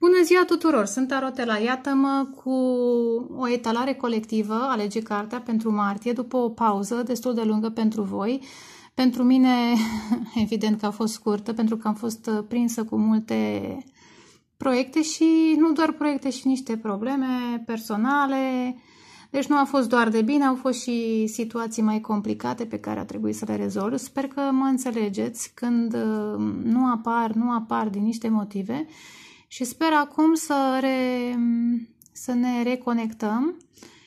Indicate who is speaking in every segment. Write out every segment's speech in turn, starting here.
Speaker 1: Bună ziua tuturor! Sunt Arotela. Iată-mă cu o etalare colectivă, Alege Cartea, pentru martie, după o pauză destul de lungă pentru voi. Pentru mine, evident că a fost scurtă, pentru că am fost prinsă cu multe proiecte și nu doar proiecte, și niște probleme personale. Deci nu a fost doar de bine, au fost și situații mai complicate pe care a trebuit să le rezolv. Sper că mă înțelegeți când uh, nu apar, nu apar din niște motive și sper acum să, re, să ne reconectăm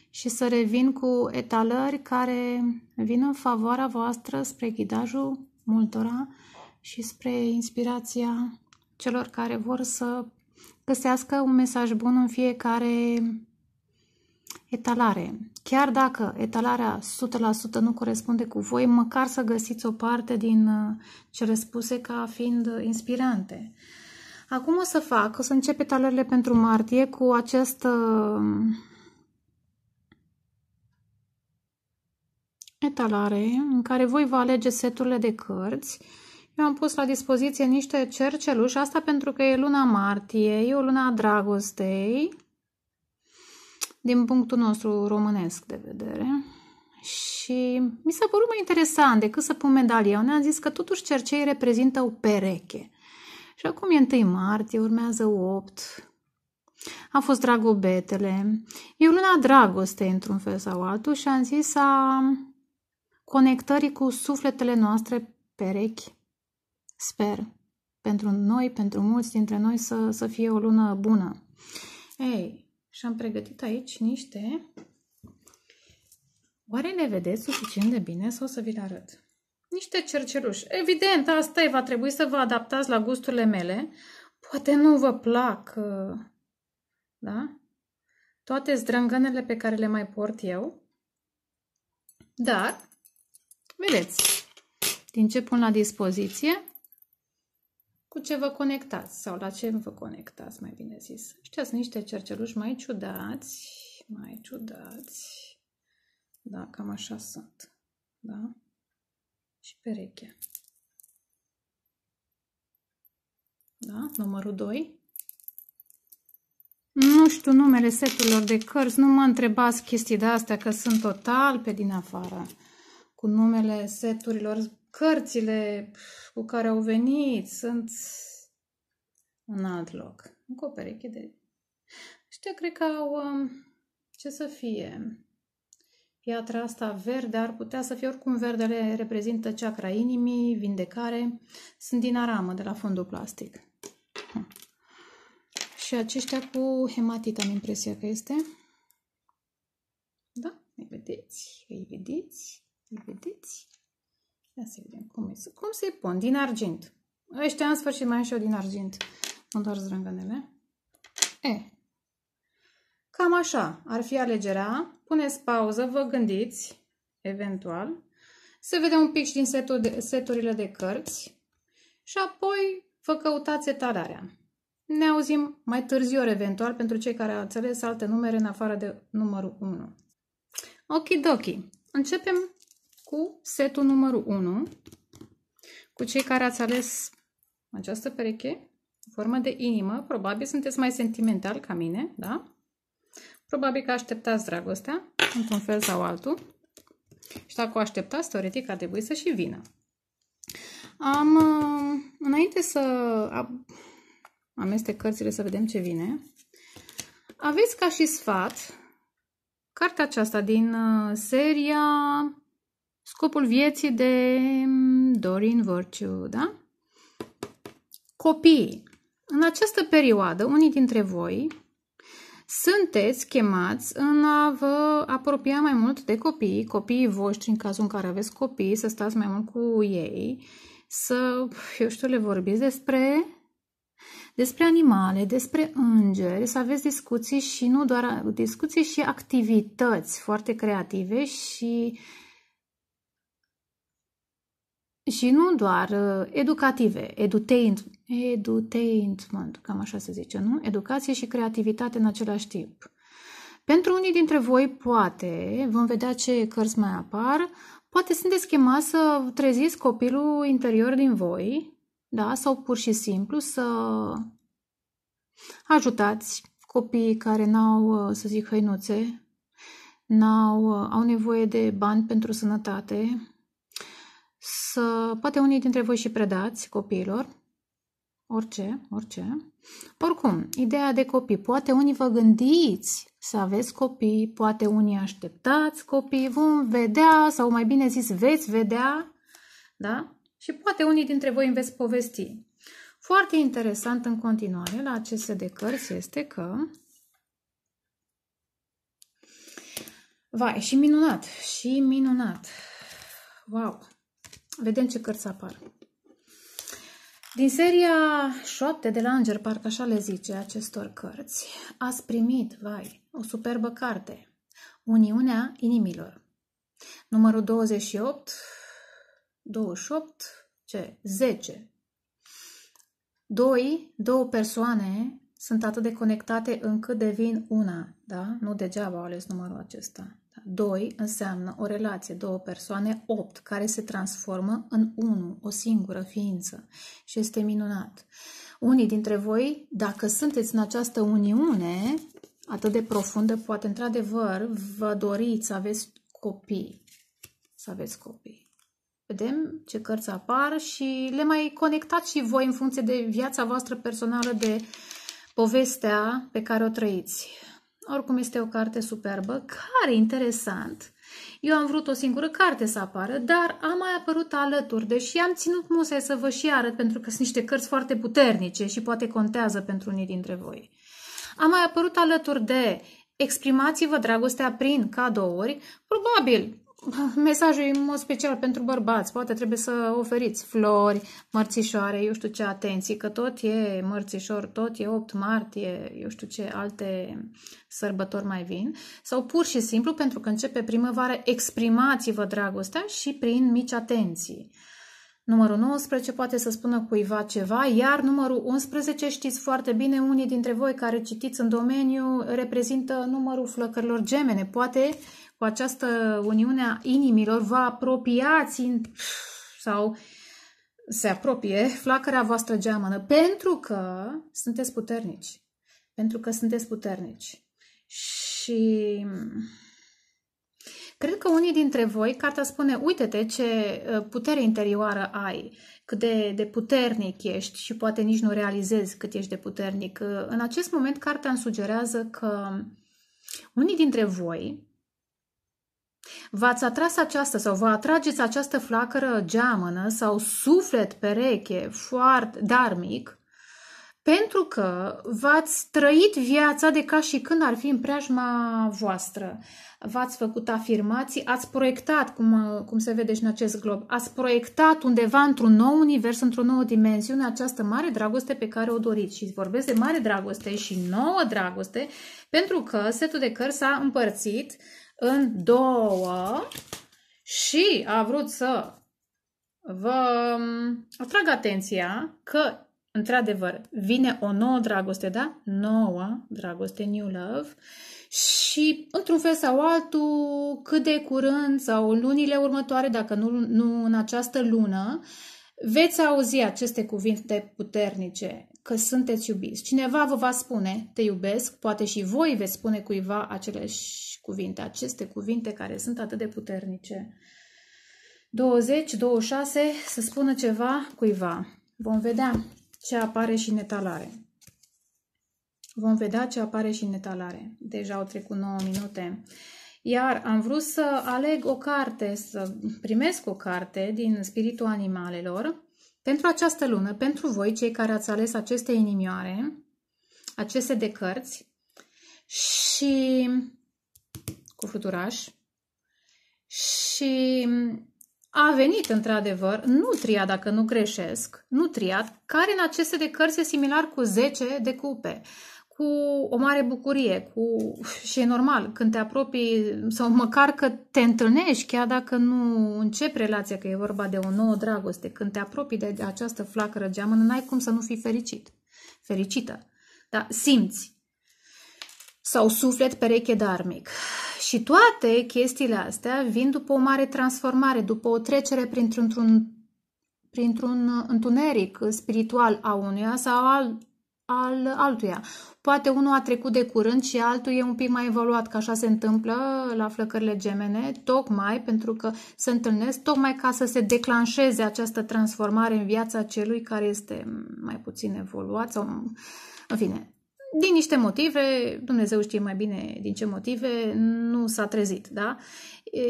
Speaker 1: și să revin cu etalări care vin în favoarea voastră spre ghidajul multora și spre inspirația celor care vor să găsească un mesaj bun în fiecare etalare. Chiar dacă etalarea 100% nu corespunde cu voi, măcar să găsiți o parte din uh, cele spuse ca fiind uh, inspirante. Acum o să fac, o să încep etalările pentru martie cu acest um, etalare în care voi vă alege seturile de cărți. Eu am pus la dispoziție niște cerceluși, asta pentru că e luna martie, e o luna dragostei, din punctul nostru românesc de vedere. Și mi s-a părut mai interesant decât să pun medalie. Eu Ne-am zis că totuși cercei reprezintă o pereche. Și acum e 1 martie, urmează 8. A fost dragobetele. E luna dragostei într-un fel sau altul și am zis a conectării cu sufletele noastre perechi. Sper pentru noi, pentru mulți dintre noi să, să fie o lună bună. Ei, și am pregătit aici niște... Oare le vedeți suficient de bine sau să vi le arăt? niște cerceluși. Evident, asta e, va trebui să vă adaptați la gusturile mele. Poate nu vă plac, uh, da? Toate zdrângănele pe care le mai port eu. Dar, vedeți, din ce pun la dispoziție, cu ce vă conectați sau la ce vă conectați, mai bine zis. Ăștia sunt niște cerceluși mai ciudați, mai ciudați, da, cam așa sunt, da? și pereche. Da? Numărul 2. Nu știu numele seturilor de cărți, nu mă întrebați chestii de astea, că sunt total pe din afară cu numele seturilor, cărțile cu care au venit sunt în alt loc. Încă o pereche de... Ăștia cred că au... Um, ce să fie? Piatra asta verde ar putea să fie oricum verdele reprezintă chakra inimii, vindecare. Sunt din aramă de la fondul plastic. Și aceștia cu hematit am impresia că este. Da, îi vedeți, îi vedeți, îi vedeți. Ia să vedem cum, e, cum se pun. Din argint. Ăștia în sfârșit mai am și eu din argint. Nu doar zrângănele. E, Cam așa ar fi alegerea. Puneți pauză, vă gândiți, eventual, să vedem un pic și din setul de, seturile de cărți și apoi vă căutați etalarea. Ne auzim mai târziu, eventual, pentru cei care au înțeles alte numere în afară de numărul 1. doki. Începem cu setul numărul 1, cu cei care ați ales această pereche, formă de inimă. Probabil sunteți mai sentimental ca mine, da? Probabil că așteptați dragostea, într-un fel sau altul. Și dacă o așteptați, teoretic ar trebui să și vină. Am, uh, înainte să amestec cărțile să vedem ce vine, aveți ca și sfat cartea aceasta din uh, seria Scopul vieții de mm, Dorin Virtue, da? Copiii. În această perioadă, unii dintre voi sunteți chemați în a vă apropia mai mult de copii, copiii voștri, în cazul în care aveți copii, să stați mai mult cu ei, să, eu știu, le vorbiți despre despre animale, despre îngeri, să aveți discuții și nu doar discuții și activități foarte creative și și nu doar uh, educative, edutain, edutainment, cam așa se zice, nu? Educație și creativitate în același timp. Pentru unii dintre voi, poate, vom vedea ce cărți mai apar, poate sunteți chemați să treziți copilul interior din voi, da? Sau pur și simplu să ajutați copiii care n-au, uh, să zic, hăinuțe, n-au, uh, au nevoie de bani pentru sănătate, să, poate unii dintre voi și predați copiilor, orice, orice. Oricum, ideea de copii, poate unii vă gândiți să aveți copii, poate unii așteptați copii, vom vedea, sau mai bine zis, veți vedea, da? Și poate unii dintre voi îmi veți povesti. Foarte interesant în continuare la aceste de cărți este că Vai, și minunat, și minunat. Wow! Vedem ce cărți apar. Din seria 7 de la Înger, parcă așa le zice acestor cărți, ați primit, vai, o superbă carte, Uniunea Inimilor. Numărul 28, 28, ce? 10. Doi, două persoane sunt atât de conectate încât devin una, da? Nu degeaba au ales numărul acesta. 2 înseamnă o relație, două persoane, 8, care se transformă în 1, o singură ființă. Și este minunat. Unii dintre voi, dacă sunteți în această uniune atât de profundă, poate într-adevăr vă doriți să aveți copii. Să aveți copii. Vedem ce cărți apar și le mai conectați și voi în funcție de viața voastră personală, de povestea pe care o trăiți. Oricum este o carte superbă, care, interesant, eu am vrut o singură carte să apară, dar a mai apărut alături, deși am ținut musai să vă și arăt, pentru că sunt niște cărți foarte puternice și poate contează pentru unii dintre voi. A mai apărut alături de Exprimați-vă dragostea prin cadouri, probabil Mesajul e în mod special pentru bărbați. Poate trebuie să oferiți flori, mărțișoare, eu știu ce atenții, că tot e mărțișor, tot e 8 martie, eu știu ce alte sărbători mai vin. Sau pur și simplu, pentru că începe primăvară, exprimați-vă dragostea și prin mici atenții. Numărul 19 poate să spună cuiva ceva, iar numărul 11 știți foarte bine, unii dintre voi care citiți în domeniu reprezintă numărul flăcărilor gemene. Poate uh, cu această uniune a inimilor, vă apropiați în, sau se apropie flacăra voastră geamănă, pentru că sunteți puternici. Pentru că sunteți puternici. Și cred că unii dintre voi, cartea spune, uite-te ce uh, putere interioară ai, cât de, de puternic ești și poate nici nu realizezi cât ești de puternic. Uh, în acest moment, cartea îmi sugerează că unii dintre voi V-ați atras această sau vă atrageți această flacără geamănă sau suflet pereche foarte darmic pentru că v-ați trăit viața de ca și când ar fi în preajma voastră. V-ați făcut afirmații, ați proiectat, cum, cum se vede și în acest glob, ați proiectat undeva într-un nou univers, într-o nouă dimensiune, această mare dragoste pe care o doriți. Și vorbesc de mare dragoste și nouă dragoste, pentru că setul de cărți s-a împărțit uh, în două și a vrut să vă atrag atenția că, într-adevăr, vine o nouă dragoste, da? Noua dragoste, new love. Și, într-un fel sau altul, cât de curând sau în lunile următoare, dacă nu, nu în această lună, veți auzi aceste cuvinte puternice, că sunteți iubiți. Cineva vă va spune, te iubesc, poate și voi veți spune cuiva aceleși cuvinte, aceste cuvinte care sunt atât de puternice. 20, 26, să spună ceva cuiva. Vom vedea ce apare și netalare. Vom vedea ce apare și etalare. Deja au trecut 9 minute. Iar am vrut să aleg o carte, să primesc o carte din Spiritul Animalelor pentru această lună, pentru voi, cei care ați ales aceste inimioare, aceste de cărți. Și cu fluturaș și a venit într-adevăr Nutria, dacă nu greșesc, Nutria, care în aceste de cărți e similar cu 10 de cupe, cu o mare bucurie, cu... și e normal când te apropii sau măcar că te întâlnești, chiar dacă nu începi relația, că e vorba de o nouă dragoste, când te apropii de această flacără geamănă, n-ai cum să nu fii fericit, fericită. Dar simți sau suflet pereche darmic. Și toate chestiile astea vin după o mare transformare, după o trecere printr-un, printr-un întuneric spiritual a unuia sau al, al altuia. Poate unul a trecut de curând și altul e un pic mai evoluat, că așa se întâmplă la flăcările gemene, tocmai pentru că se întâlnesc, tocmai ca să se declanșeze această transformare în viața celui care este mai puțin evoluat sau, în fine, din niște motive, Dumnezeu știe mai bine din ce motive, nu s-a trezit, da? E,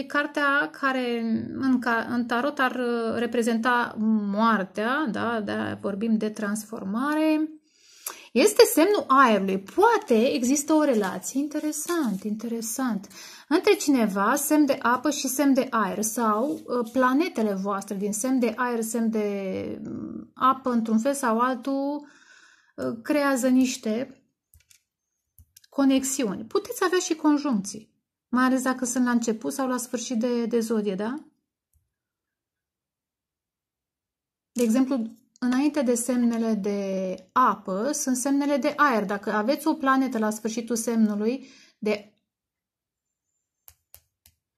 Speaker 1: e cartea care în, în tarot ar uh, reprezenta moartea, da? da? Vorbim de transformare. Este semnul aerului. Poate există o relație. Interesant, interesant. Între cineva, semn de apă și semn de aer sau uh, planetele voastre din semn de aer, semn de mm, apă, într-un fel sau altul, Uh, creează niște conexiuni. Puteți avea și conjuncții, mai ales dacă sunt la început sau la sfârșit de, de zodie, da? De exemplu, înainte de semnele de apă, sunt semnele de aer. Dacă aveți o planetă la sfârșitul semnului de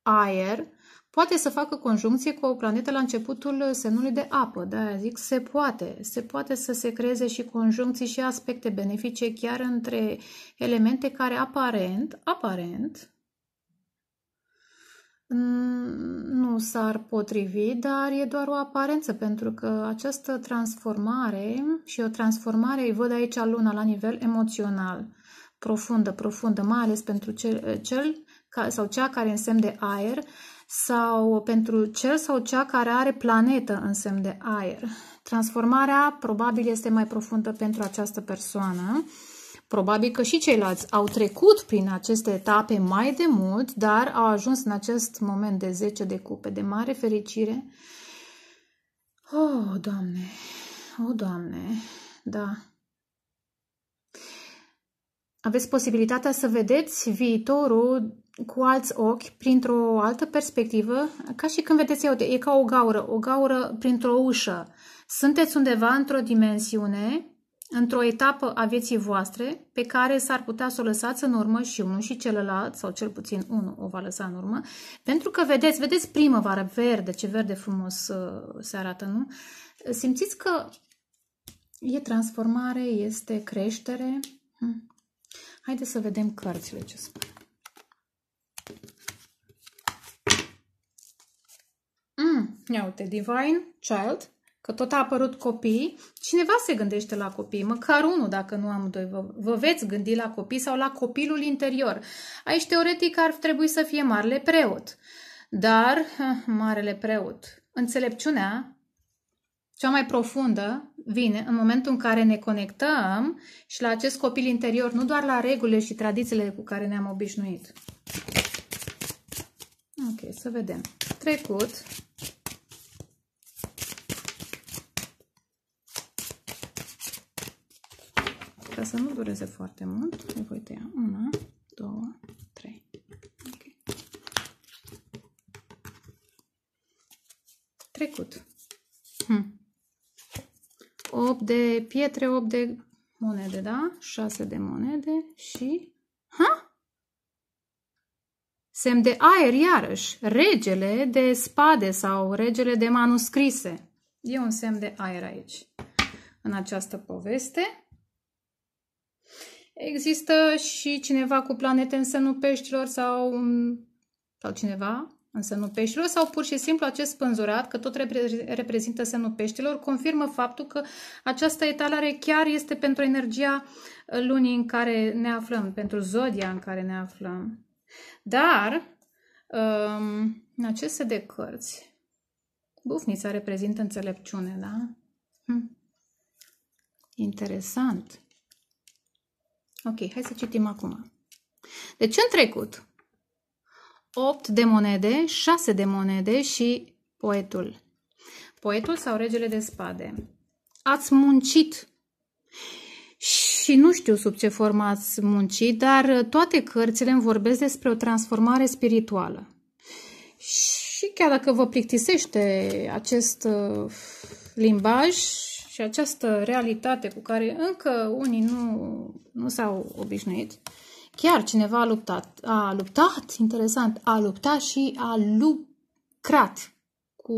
Speaker 1: aer, Poate să facă conjuncție cu o planetă la începutul semnului de apă. Da, zic, se poate. Se poate să se creeze și conjuncții și aspecte benefice chiar între elemente care aparent, aparent, nu s-ar potrivi, dar e doar o aparență, pentru că această transformare, și o transformare îi văd aici luna la nivel emoțional, profundă, profundă, mai ales pentru cel, cel sau cea care în semn de aer sau pentru cel sau cea care are planetă în semn de aer. Transformarea probabil este mai profundă pentru această persoană. Probabil că și ceilalți au trecut prin aceste etape mai de mult, dar au ajuns în acest moment de 10 de cupe de mare fericire. Oh, Doamne! Oh, Doamne! Da! Aveți posibilitatea să vedeți viitorul cu alți ochi, printr-o altă perspectivă, ca și când vedeți, uite, e ca o gaură, o gaură printr-o ușă. Sunteți undeva într-o dimensiune, într-o etapă a vieții voastre, pe care s-ar putea să o lăsați în urmă și unul și celălalt, sau cel puțin unul o va lăsa în urmă, pentru că vedeți, vedeți primăvară, verde, ce verde frumos uh, se arată, nu? Simțiți că e transformare, este creștere. Hm. Haideți să vedem cărțile ce spune. Mm, ia uite, Divine Child, că tot a apărut copii. Cineva se gândește la copii, măcar unul dacă nu am doi. Vă, vă veți gândi la copii sau la copilul interior. Aici, teoretic, ar trebui să fie marele preot. Dar, marele preot, înțelepciunea cea mai profundă vine în momentul în care ne conectăm și la acest copil interior, nu doar la regulile și tradițiile cu care ne-am obișnuit. Ok, să vedem. Trecut. Ca să nu dureze foarte mult, le voi tăia una, două, trei. Okay. Trecut. Hm. 8 de pietre, 8 de monede, da? 6 de monede și Semn de aer, iarăși, regele de spade sau regele de manuscrise. E un semn de aer aici, în această poveste. Există și cineva cu planete în semnul peștilor sau, sau cineva în semnul peștilor sau pur și simplu acest spânzurat, că tot reprezintă semnul peștilor, confirmă faptul că această etalare chiar este pentru energia lunii în care ne aflăm, pentru zodia în care ne aflăm. Dar um, în aceste de cărți, bufnița reprezintă înțelepciune, da? Hm. Interesant. Ok, hai să citim acum. Deci în trecut, 8 de monede, 6 de monede și poetul. Poetul sau regele de spade. Ați muncit și nu știu sub ce formă ați muncit, dar toate cărțile îmi vorbesc despre o transformare spirituală. Și chiar dacă vă plictisește acest uh, limbaj și această realitate cu care încă unii nu, nu s-au obișnuit, chiar cineva a luptat, a luptat, interesant, a luptat și a lucrat cu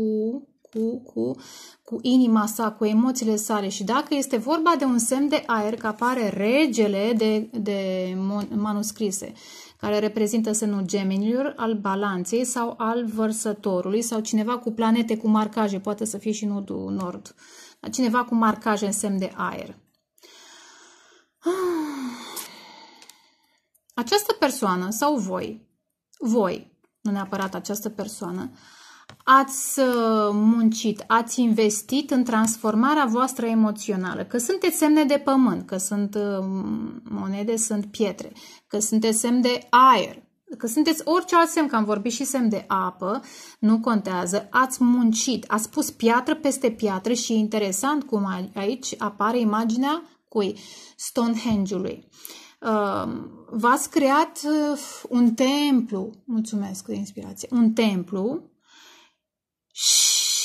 Speaker 1: cu, cu, cu inima sa, cu emoțiile sale și dacă este vorba de un semn de aer că apare regele de, de manuscrise, care reprezintă semnul gemenilor, al balanței sau al vărsătorului sau cineva cu planete cu marcaje, poate să fie și nodul nord, cineva cu marcaje în semn de aer. Ah. Această persoană sau voi, voi, nu neapărat această persoană, ați uh, muncit, ați investit în transformarea voastră emoțională, că sunteți semne de pământ, că sunt uh, monede, sunt pietre, că sunteți semne de aer, că sunteți orice alt semn, că am vorbit și semn de apă, nu contează, ați muncit, ați pus piatră peste piatră și e interesant cum aici apare imaginea cui? Stonehenge-ului. Uh, v-ați creat un templu, mulțumesc de inspirație, un templu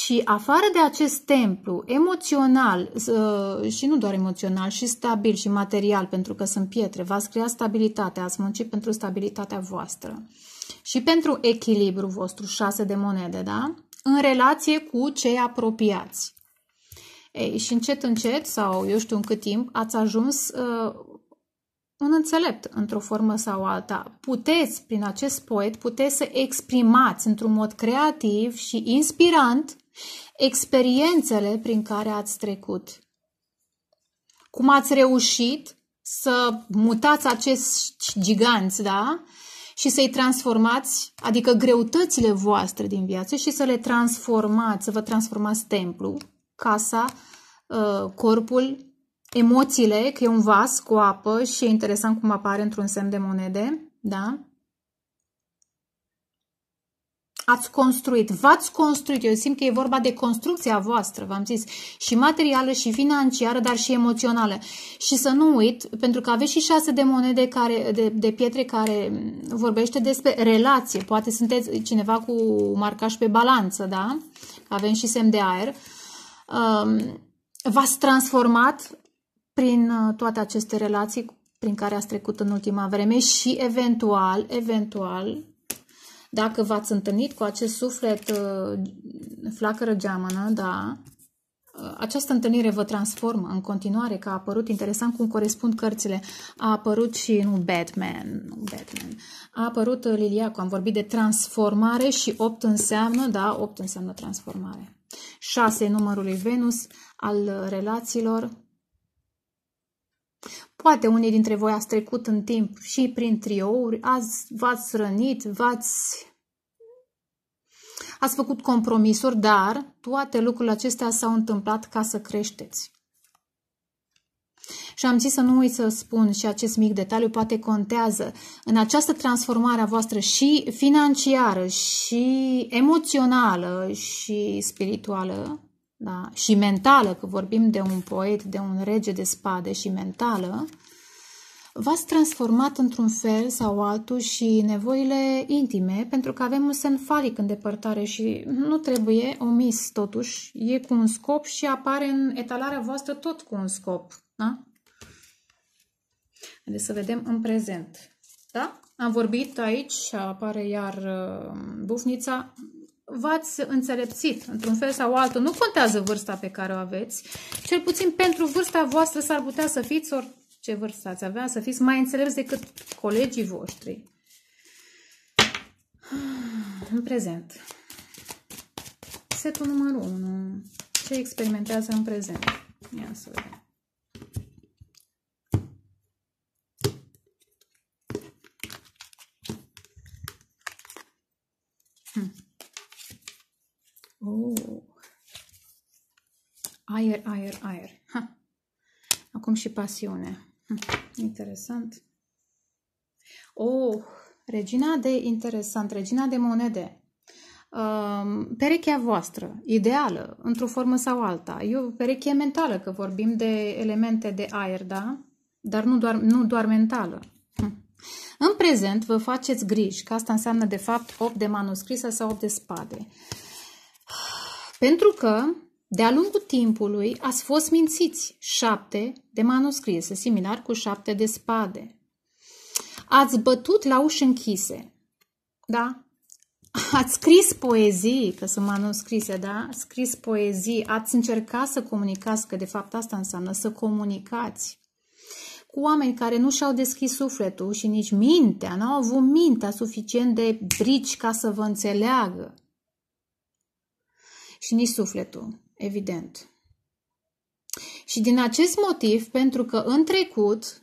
Speaker 1: și afară de acest templu emoțional ă, și nu doar emoțional, și stabil și material, pentru că sunt pietre, v-ați creat stabilitatea, ați muncit pentru stabilitatea voastră și pentru echilibru vostru, șase de monede, da? În relație cu cei apropiați. Ei, și încet, încet, sau eu știu în cât timp, ați ajuns uh, un înțelept într-o formă sau alta. Puteți, prin acest poet, puteți să exprimați într-un mod creativ și inspirant experiențele prin care ați trecut. Cum ați reușit să mutați acești giganți, da? Și să-i transformați, adică greutățile voastre din viață și să le transformați, să vă transformați templu, casa, uh, corpul, emoțiile, că e un vas cu apă și e interesant cum apare într-un semn de monede, da? ați construit, v-ați construit, eu simt că e vorba de construcția voastră, v-am zis, și materială, și financiară, dar și emoțională. Și să nu uit, pentru că aveți și șase de monede care, de, de pietre care vorbește despre relație, poate sunteți cineva cu marcaș pe balanță, da? Avem și semn de aer. Um, v-ați transformat prin uh, toate aceste relații prin care ați trecut în ultima vreme și eventual, eventual, dacă v-ați întâlnit cu acest suflet uh, flacără geamănă, da, uh, această întâlnire vă transformă în continuare, că a apărut, interesant cum corespund cărțile, a apărut și, nu Batman, nu Batman, a apărut uh, Liliacu, am vorbit de transformare și 8 înseamnă, da, 8 înseamnă transformare. 6 numărului Venus al relațiilor, Poate unii dintre voi ați trecut în timp și prin triouri, ați v-ați rănit, v-ați... Ați făcut compromisuri, dar toate lucrurile acestea s-au întâmplat ca să creșteți. Și am zis să nu uit să spun și acest mic detaliu, poate contează. În această transformare a voastră și financiară, și emoțională, și spirituală, da? și mentală, că vorbim de un poet, de un rege de spade și mentală, v-ați transformat într-un fel sau altul și nevoile intime, pentru că avem un semn falic în depărtare și nu trebuie omis totuși, e cu un scop și apare în etalarea voastră tot cu un scop. Da? Deci să vedem în prezent. Da? Am vorbit aici, apare iar uh, bufnița, v-ați înțelepțit într-un fel sau altul. Nu contează vârsta pe care o aveți. Cel puțin pentru vârsta voastră s-ar putea să fiți orice vârstă ați avea, să fiți mai înțelepți decât colegii voștri. În prezent. Setul numărul 1. Ce experimentează în prezent? Ia să vedem. Oh. Aer, aer, aer. Ha. Acum și pasiune. Hm, interesant. Oh, regina de interesant, regina de monede. Um, perechea voastră, ideală, într-o formă sau alta. E o pereche mentală, că vorbim de elemente de aer, da? Dar nu doar, nu doar mentală. Hm. În prezent vă faceți griji, că asta înseamnă de fapt 8 de manuscrise sau 8 de spade. Pentru că, de-a lungul timpului, ați fost mințiți șapte de manuscrise, similar cu șapte de spade. Ați bătut la uși închise, da? Ați scris poezii, că sunt manuscrise, da? Ați scris poezii, ați încercat să comunicați, că de fapt asta înseamnă să comunicați cu oameni care nu și-au deschis sufletul și nici mintea, nu? au avut mintea suficient de brici ca să vă înțeleagă și nici sufletul, evident. Și din acest motiv, pentru că în trecut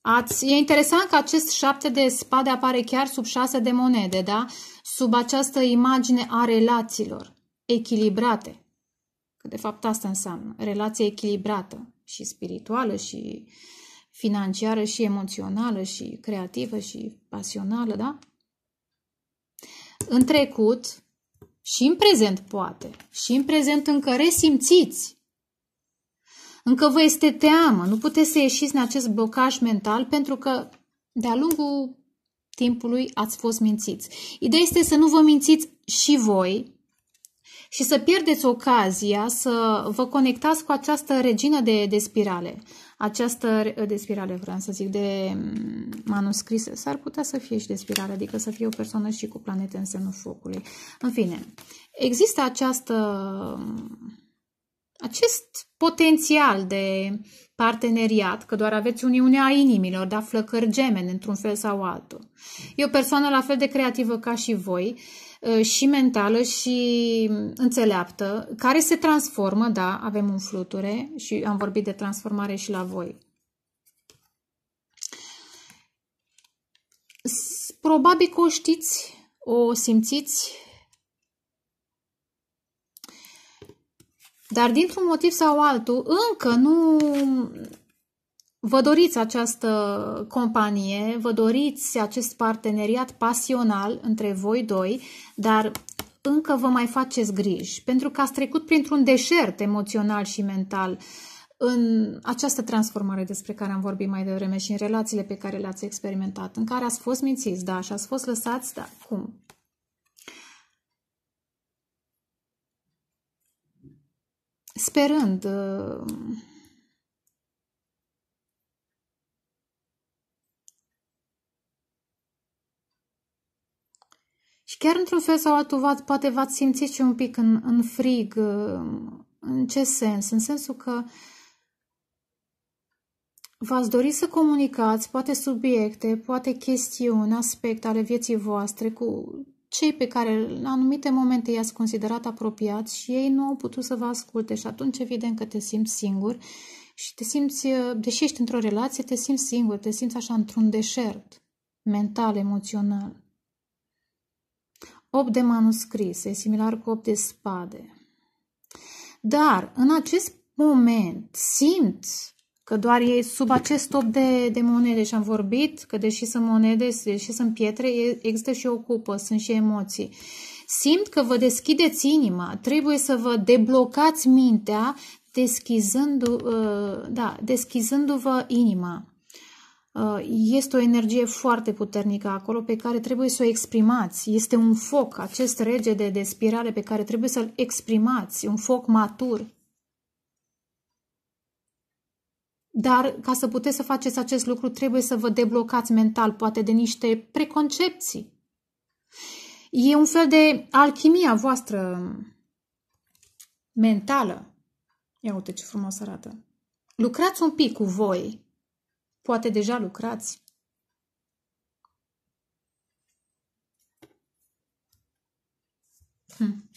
Speaker 1: ați, e interesant că acest șapte de spade apare chiar sub șase de monede, da? Sub această imagine a relațiilor echilibrate. Că de fapt asta înseamnă relație echilibrată și spirituală și financiară și emoțională și creativă și pasională, da? În trecut, și în prezent poate, și în prezent încă resimțiți. Încă vă este teamă, nu puteți să ieșiți în acest blocaj mental pentru că de-a lungul timpului ați fost mințiți. Ideea este să nu vă mințiți și voi și să pierdeți ocazia să vă conectați cu această regină de, de spirale. Această de spirale, vreau să zic, de mm, manuscrise, s-ar putea să fie și de spirale, adică să fie o persoană și cu planete în semnul focului. În fine, există această, mm, acest potențial de parteneriat, că doar aveți uniunea inimilor, dar flăcări gemene într-un fel sau altul. E o persoană la fel de creativă ca și voi, uh, și mentală și înțeleaptă, care se transformă, da, avem un fluture și am vorbit de transformare și la voi. Probabil că o știți, o simțiți, dar dintr-un motiv sau altul încă nu vă doriți această companie, vă doriți acest parteneriat pasional între voi doi, dar încă vă mai faceți griji, pentru că ați trecut printr-un deșert emoțional și mental în această transformare despre care am vorbit mai devreme și în relațiile pe care le-ați experimentat, în care ați fost mințiți, da, și ați fost lăsați, da, cum? Sperând... Uh chiar într-un fel sau altul, poate v-ați simțit și un pic în, în frig. Uh, în ce sens? În sensul că v-ați dori să comunicați poate subiecte, poate chestiuni, aspecte ale vieții voastre cu cei pe care în anumite momente i-ați considerat apropiați și ei nu au putut să vă asculte și atunci evident că te simți singur și te simți, uh, deși ești într-o relație, te simți singur, te simți așa într-un deșert mental, emoțional. 8 de manuscrise, similar cu 8 de spade. Dar în acest moment simt că doar e sub acest top de, de monede și am vorbit că deși sunt monede, deși sunt pietre, există și o cupă, sunt și emoții. Simt că vă deschideți inima, trebuie să vă deblocați mintea deschizându, uh, da, deschizându-vă inima. Uh, este o energie foarte puternică acolo pe care trebuie să o exprimați. Este un foc, acest rege de, de spirale pe care trebuie să-l exprimați, un foc matur. Dar ca să puteți să faceți acest lucru, trebuie să vă deblocați mental, poate de niște preconcepții. E un fel de alchimia voastră mentală. Ia uite ce frumos arată. Lucrați un pic cu voi, Poate deja lucrați. Hm.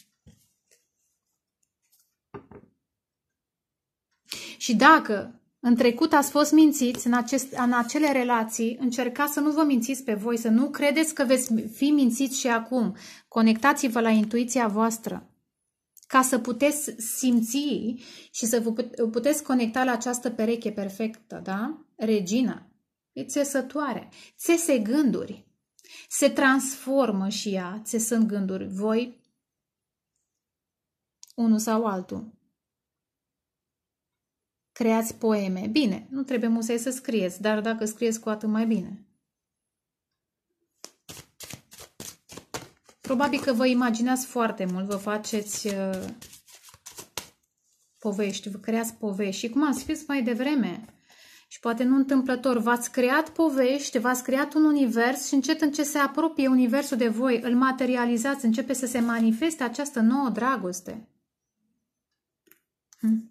Speaker 1: Și dacă în trecut ați fost mințiți în, acest, în acele relații, încercați să nu vă mințiți pe voi, să nu credeți că veți fi mințiți și acum. Conectați-vă la intuiția voastră ca să puteți simți și să vă puteți conecta la această pereche perfectă, da? regina, e țesătoare, țese gânduri, se transformă și ea, țesând gânduri, voi, unul sau altul. Creați poeme. Bine, nu trebuie musai să scrieți, dar dacă scrieți cu atât mai bine. Probabil că vă imaginați foarte mult, vă faceți uh, povești, vă creați povești. Și cum am spus mai devreme, și poate nu întâmplător, v-ați creat povești, v-ați creat un univers și încet încet se apropie universul de voi, îl materializați, începe să se manifeste această nouă dragoste. Hm.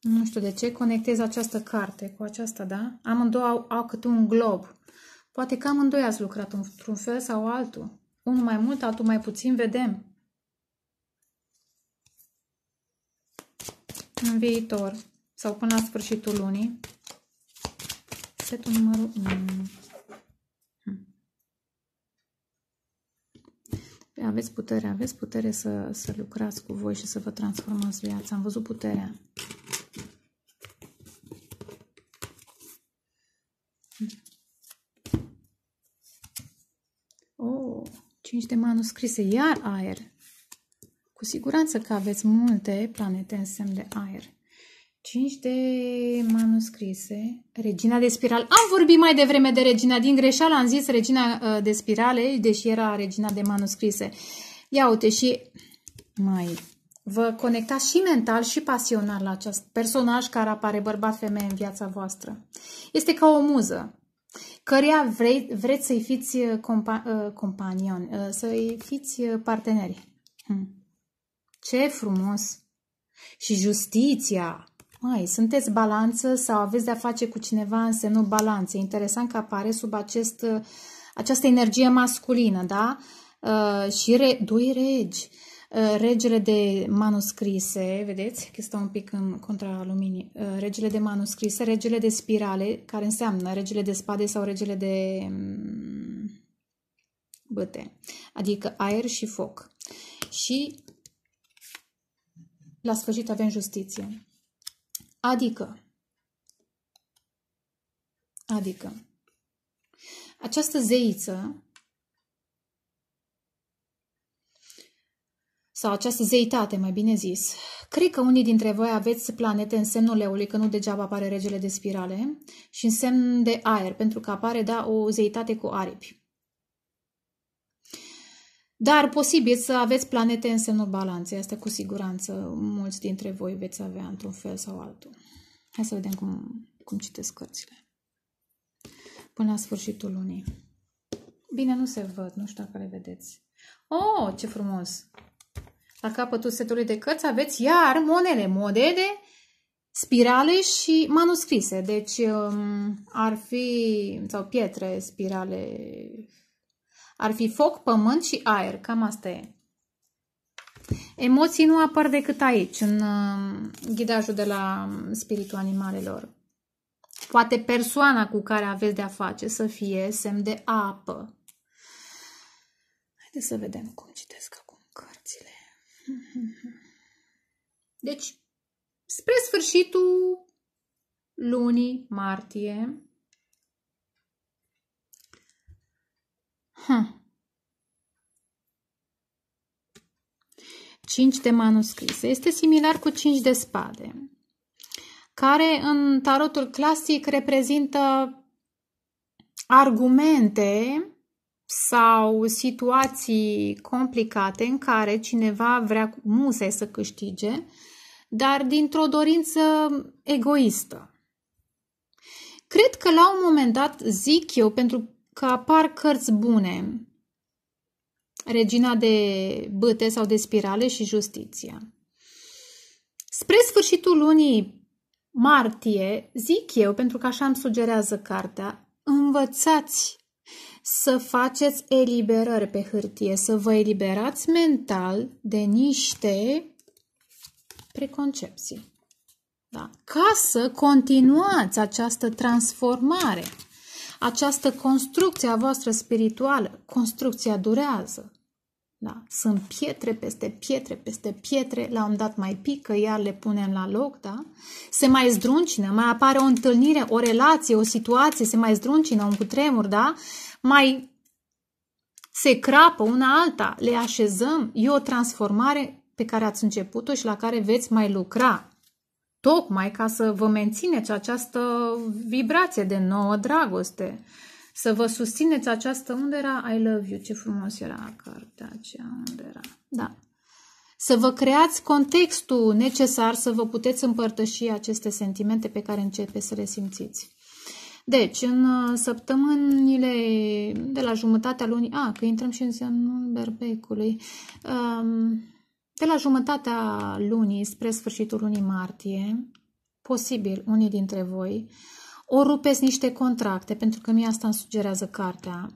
Speaker 1: Nu știu de ce conectez această carte cu aceasta, da? Amândoi au, au câte un glob. Poate că amândoi ați lucrat într-un fel sau altul. Unul mai mult, altul mai puțin, vedem. În viitor sau până la sfârșitul lunii setul numărul 1. Păi aveți putere, aveți putere să, să lucrați cu voi și să vă transformați viața. Am văzut puterea. Oh, cinci de manuscrise, iar aer. Cu siguranță că aveți multe planete în semn de aer. 5 de manuscrise. Regina de spiral. Am vorbit mai devreme de regina din greșeală, am zis regina uh, de spirale, deși era regina de manuscrise. Ia uite și mai vă conectați și mental și pasional la acest personaj care apare bărbat femeie în viața voastră. Este ca o muză căreia vrei, vreți să-i fiți uh, compa, uh, companion, să-i fiți parteneri. Hm. Ce frumos! Și justiția, mai, sunteți balanță sau aveți de-a face cu cineva semnul balanță. E Interesant că apare sub acest, această energie masculină, da? Uh, și re, doi regi. Uh, regele de manuscrise, vedeți, că stă un pic în contra luminii, uh, regele de manuscrise, regele de spirale, care înseamnă regele de spade sau regele de um, mm, băte, adică aer și foc. Și la sfârșit avem justiție. Adică, adică, această zeiță sau această zeitate, mai bine zis. Cred că unii dintre voi aveți planete în semnul leului, că nu degeaba apare regele de spirale, și în semn de aer, pentru că apare, da, o zeitate cu aripi. Dar posibil să aveți planete în semnul balanței. Asta cu siguranță mulți dintre voi veți avea într-un fel sau altul. Hai să vedem cum, cum citesc cărțile. Până la sfârșitul lunii. Bine, nu se văd. Nu știu dacă le vedeți. Oh, ce frumos! La capătul setului de cărți aveți iar monele, modele, spirale și manuscrise. Deci um, ar fi, sau pietre, spirale, ar fi foc, pământ și aer. Cam asta e. Emoții nu apar decât aici, în um, ghidajul de la um, spiritul animalelor. Poate persoana cu care aveți de-a face să fie semn de apă. Haideți să vedem cum citesc acum cărțile. Deci, spre sfârșitul lunii martie, Hm. 5 de manuscrise. Este similar cu 5 de spade, care în tarotul clasic reprezintă argumente sau situații complicate în care cineva vrea muse să câștige, dar dintr-o dorință egoistă. Cred că la un moment dat zic eu, pentru că apar cărți bune, Regina de băte sau de spirale și Justiția. Spre sfârșitul lunii martie, zic eu, pentru că așa îmi sugerează cartea, învățați să faceți eliberări pe hârtie, să vă eliberați mental de niște preconcepții. Da? Ca să continuați această transformare această construcție a voastră spirituală, construcția durează. Da? Sunt pietre peste pietre peste pietre, la un dat mai pică, iar le punem la loc, da? Se mai zdruncină, mai apare o întâlnire, o relație, o situație, se mai zdruncină un cutremur, da? Mai se crapă una alta, le așezăm. E o transformare pe care ați început-o și la care veți mai lucra tocmai ca să vă mențineți această vibrație de nouă dragoste, să vă susțineți această, unde era I love you, ce frumos era cartea aceea, unde era, da. Să vă creați contextul necesar să vă puteți împărtăși aceste sentimente pe care începeți să le simțiți. Deci, în uh, săptămânile de la jumătatea lunii, a, că intrăm și în semnul berbecului, um, de la jumătatea lunii spre sfârșitul lunii martie, posibil unii dintre voi, o rupeți niște contracte, pentru că mie asta îmi sugerează cartea,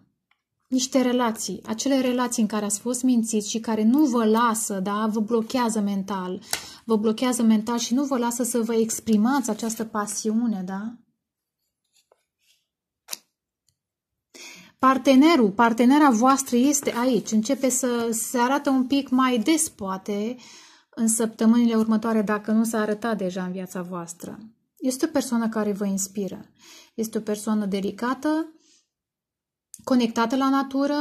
Speaker 1: niște relații, acele relații în care ați fost mințiți și care nu vă lasă, da, vă blochează mental, vă blochează mental și nu vă lasă să vă exprimați această pasiune, da, Partenerul, partenera voastră este aici, începe să se arate un pic mai des, poate, în săptămânile următoare, dacă nu s-a arătat deja în viața voastră. Este o persoană care vă inspiră. Este o persoană delicată, conectată la natură,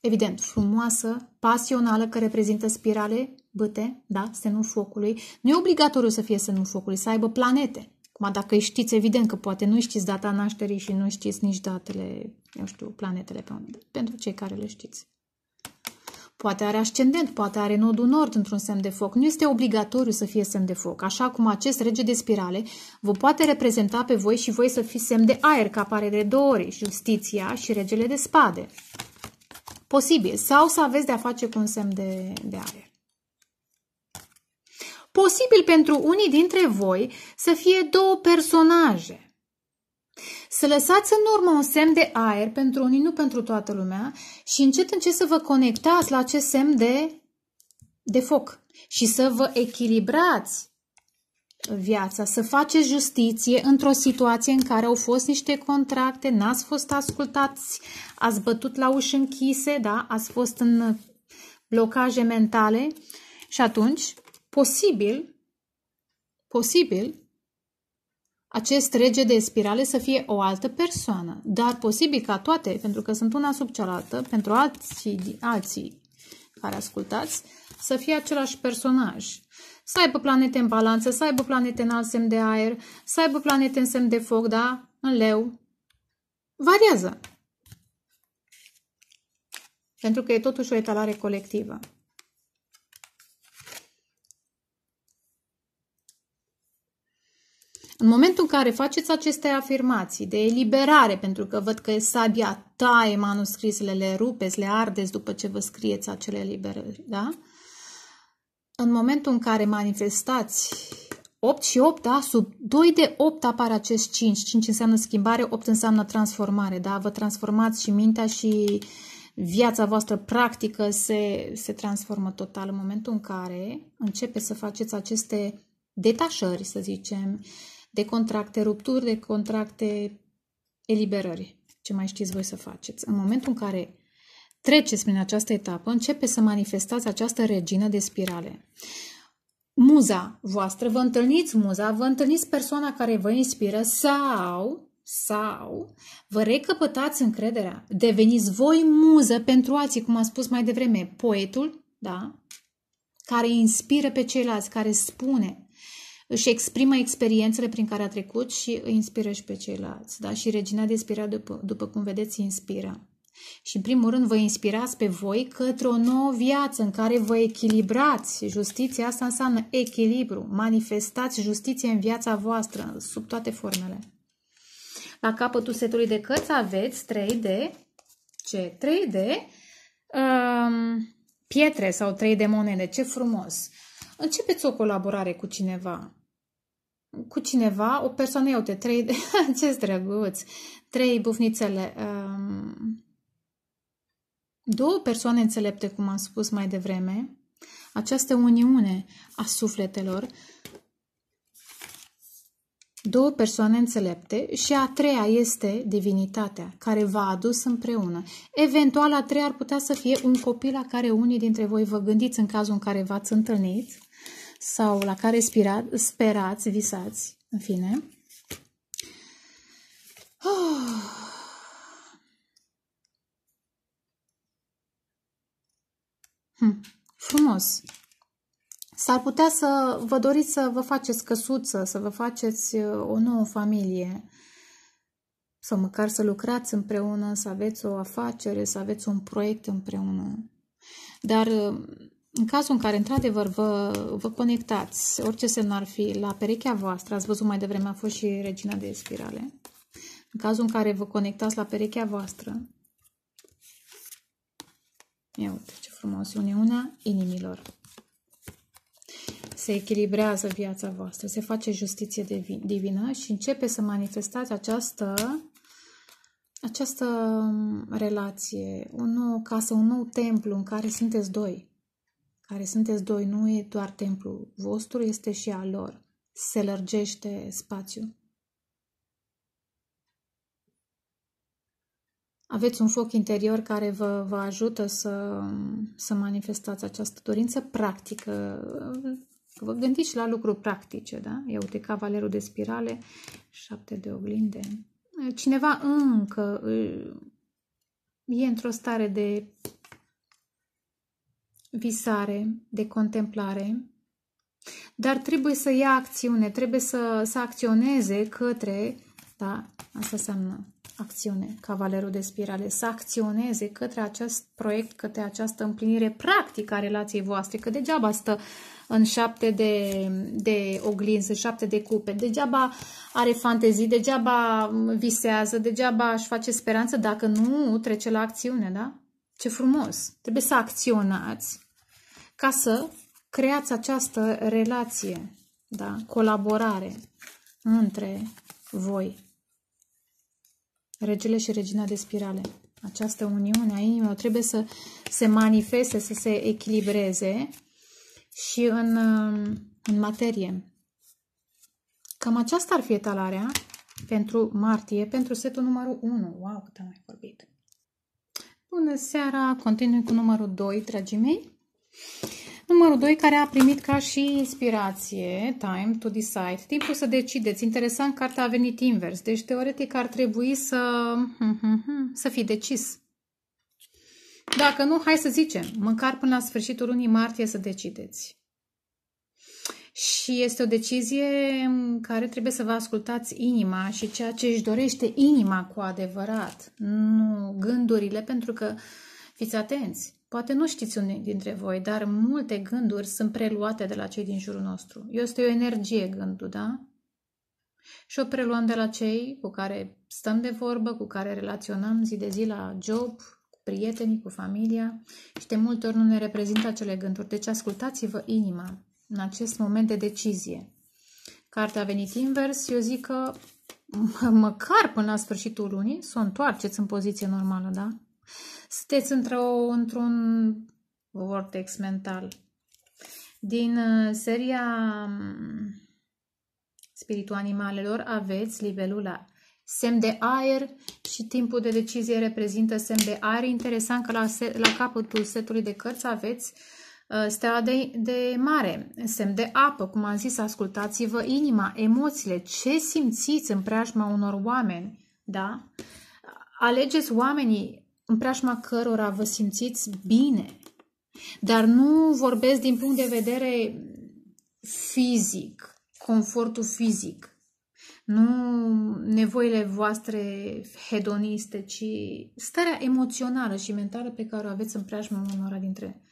Speaker 1: evident, frumoasă, pasională, care reprezintă spirale, băte, da, semnul focului. Nu e obligatoriu să fie semnul focului, să aibă planete. Acum, dacă știți, evident că poate nu știți data nașterii și nu știți nici datele, eu știu, planetele pe unde, pentru cei care le știți. Poate are ascendent, poate are nodul nord într-un semn de foc. Nu este obligatoriu să fie semn de foc, așa cum acest rege de spirale vă poate reprezenta pe voi și voi să fiți semn de aer, că apare de două ori, justiția și regele de spade. Posibil. Sau să aveți de-a face cu un semn de, de aer. Posibil pentru unii dintre voi să fie două personaje. Să lăsați în urmă un semn de aer pentru unii, nu pentru toată lumea, și încet încet să vă conectați la acest semn de, de foc și să vă echilibrați viața, să faceți justiție într-o situație în care au fost niște contracte, n-ați fost ascultați, ați bătut la uși închise, da? ați fost în blocaje mentale și atunci Posibil, posibil, acest rege de spirale să fie o altă persoană, dar posibil ca toate, pentru că sunt una sub cealaltă, pentru alții, alții care ascultați, să fie același personaj. Să aibă planete în balanță, să aibă planete în alt semn de aer, să aibă planete în semn de foc, da? În leu. Variază. Pentru că e totuși o etalare colectivă. În momentul în care faceți aceste afirmații de eliberare, pentru că văd că sabia taie manuscrisele, le rupeți, le ardeți după ce vă scrieți acele eliberări, da? În momentul în care manifestați 8 și 8, da? Sub 2 de 8 apare acest 5. 5 înseamnă schimbare, 8 înseamnă transformare, da? Vă transformați și mintea și viața voastră practică se, se transformă total în momentul în care începe să faceți aceste detașări, să zicem, de contracte, rupturi de contracte, eliberări. Ce mai știți voi să faceți? În momentul în care treceți prin această etapă, începe să manifestați această regină de spirale. Muza voastră, vă întâlniți muza, vă întâlniți persoana care vă inspiră sau sau vă recăpătați încrederea, deveniți voi muză pentru alții, cum am spus mai devreme, poetul, da, care inspiră pe ceilalți, care spune, își exprimă experiențele prin care a trecut și îi inspiră și pe ceilalți. Da? Și regina de inspirare, după, după cum vedeți, inspiră. Și în primul rând vă inspirați pe voi către o nouă viață în care vă echilibrați. Justiția asta înseamnă echilibru. Manifestați justiție în viața voastră, sub toate formele. La capătul setului de cărți aveți 3 d ce? 3 d um, pietre sau 3 de monede. Ce frumos! începeți o colaborare cu cineva. Cu cineva, o persoană, iau-te, trei, ce drăguț, trei bufnițele, um, două persoane înțelepte, cum am spus mai devreme, această uniune a sufletelor două persoane înțelepte și a treia este divinitatea care v-a adus împreună. Eventual a treia ar putea să fie un copil la care unii dintre voi vă gândiți în cazul în care v-ați întâlnit sau la care sperați, sperați visați, în fine. Oh. Hm, frumos! S-ar putea să vă doriți să vă faceți căsuță, să vă faceți uh, o nouă familie sau măcar să lucrați împreună, să aveți o afacere, să aveți un proiect împreună. Dar uh, în cazul în care, într-adevăr, vă, vă conectați, orice semn ar fi, la perechea voastră, ați văzut mai devreme, a fost și regina de spirale, în cazul în care vă conectați la perechea voastră, ia uite ce frumos, uniunea inimilor se echilibrează viața voastră, se face justiție divină și începe să manifestați această, această um, relație, o nouă casă, un nou templu în care sunteți doi. Care sunteți doi, nu e doar templu vostru, este și al lor. Se lărgește spațiul. Aveți un foc interior care vă, vă ajută să, să manifestați această dorință practică vă gândiți și la lucruri practice, da? Ia uite, cavalerul de spirale, șapte de oglinde. Cineva încă e într-o stare de visare, de contemplare, dar trebuie să ia acțiune, trebuie să, să acționeze către, da, asta înseamnă acțiune, Cavalerul de Spirale, să acționeze către acest proiect, către această împlinire practică a relației voastre, că degeaba stă în șapte de, de oglinzi, în șapte de cupe, degeaba are fantezii, degeaba visează, degeaba își face speranță dacă nu trece la acțiune, da? Ce frumos! Trebuie să acționați ca să creați această relație, da? Colaborare între voi regele și regina de spirale. Această uniune a inimilor trebuie să se manifeste, să se echilibreze și în, um, în materie. Cam aceasta ar fi etalarea pentru martie, pentru setul numărul 1. Wow, cât am mai vorbit! Bună seara! Continui cu numărul 2, dragii mei. Numărul 2, care a primit ca și inspirație Time to Decide, timpul să decideți. Interesant, cartea a venit invers, deci teoretic ar trebui să, hmm, hmm, hmm, să fi decis. Dacă nu, hai să zicem, măcar până la sfârșitul lunii martie să decideți. Și este o decizie în care trebuie să vă ascultați inima și ceea ce își dorește inima cu adevărat, nu gândurile, pentru că fiți atenți. Poate nu știți unii dintre voi, dar multe gânduri sunt preluate de la cei din jurul nostru. Este o energie gândul, da? Și o preluăm de la cei cu care stăm de vorbă, cu care relaționăm zi de zi la job, cu prietenii, cu familia și de multe ori nu ne reprezintă acele gânduri. Deci ascultați-vă inima în acest moment de decizie. Cartea a venit invers, eu zic că măcar până la sfârșitul lunii să o întoarceți în poziție normală, da? Sunteți într-o, într-un vortex mental. Din uh, seria mm, Spiritul animalelor aveți libelula semn de aer și timpul de decizie reprezintă semn de aer. Interesant că la, set, la capătul setului de cărți aveți uh, steaua de, de mare, semn de apă. Cum am zis, ascultați-vă inima, emoțiile, ce simțiți în preajma unor oameni, da? Alegeți oamenii în preajma cărora vă simțiți bine, dar nu vorbesc din punct de vedere fizic, confortul fizic, nu nevoile voastre hedoniste, ci starea emoțională și mentală pe care o aveți în preajma unora dintre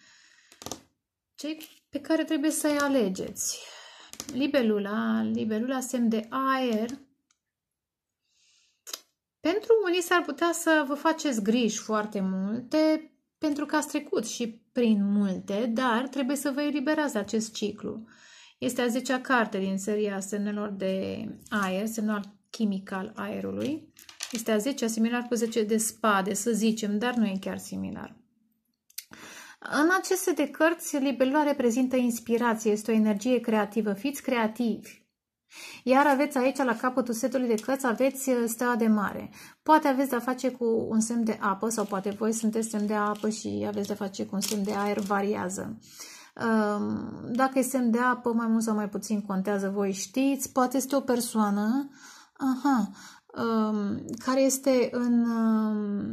Speaker 1: cei pe care trebuie să-i alegeți. Libelula, libelula semn de aer, pentru unii s-ar putea să vă faceți griji foarte multe pentru că ați trecut și prin multe, dar trebuie să vă eliberați acest ciclu. Este a zecea carte din seria semnelor de aer, semnal chimic al aerului. Este a zecea similar cu 10 de spade, să zicem, dar nu e chiar similar. În aceste de cărți, libelula reprezintă inspirație, este o energie creativă. Fiți creativi, iar aveți aici, la capătul setului de cărți, aveți uh, steaua de mare. Poate aveți de-a face cu un semn de apă sau poate voi sunteți semn de apă și aveți de-a face cu un semn de aer, variază. Um, dacă e semn de apă, mai mult sau mai puțin contează, voi știți. Poate este o persoană aha, um, care este în... Um,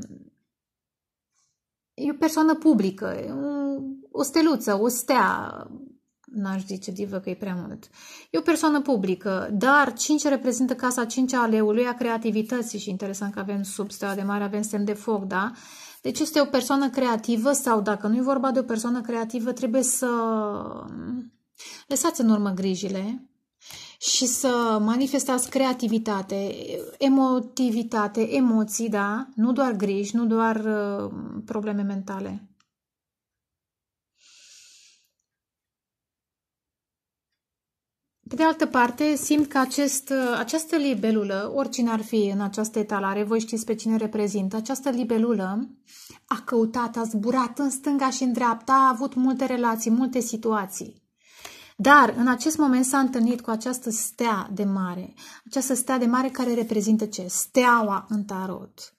Speaker 1: e o persoană publică, o steluță, o stea, n-aș zice divă că e prea mult. E o persoană publică, dar 5 reprezintă casa 5 a leului, a creativității și interesant că avem sub stela de mare, avem semn de foc, da? Deci este o persoană creativă sau dacă nu e vorba de o persoană creativă, trebuie să lăsați în urmă grijile și să manifestați creativitate, emotivitate, emoții, da? Nu doar griji, nu doar uh, probleme mentale. Pe de altă parte, simt că acest, această libelulă, oricine ar fi în această etalare, voi știți pe cine reprezintă, această libelulă a căutat, a zburat în stânga și în dreapta, a avut multe relații, multe situații. Dar în acest moment s-a întâlnit cu această stea de mare, această stea de mare care reprezintă ce? Steaua în tarot,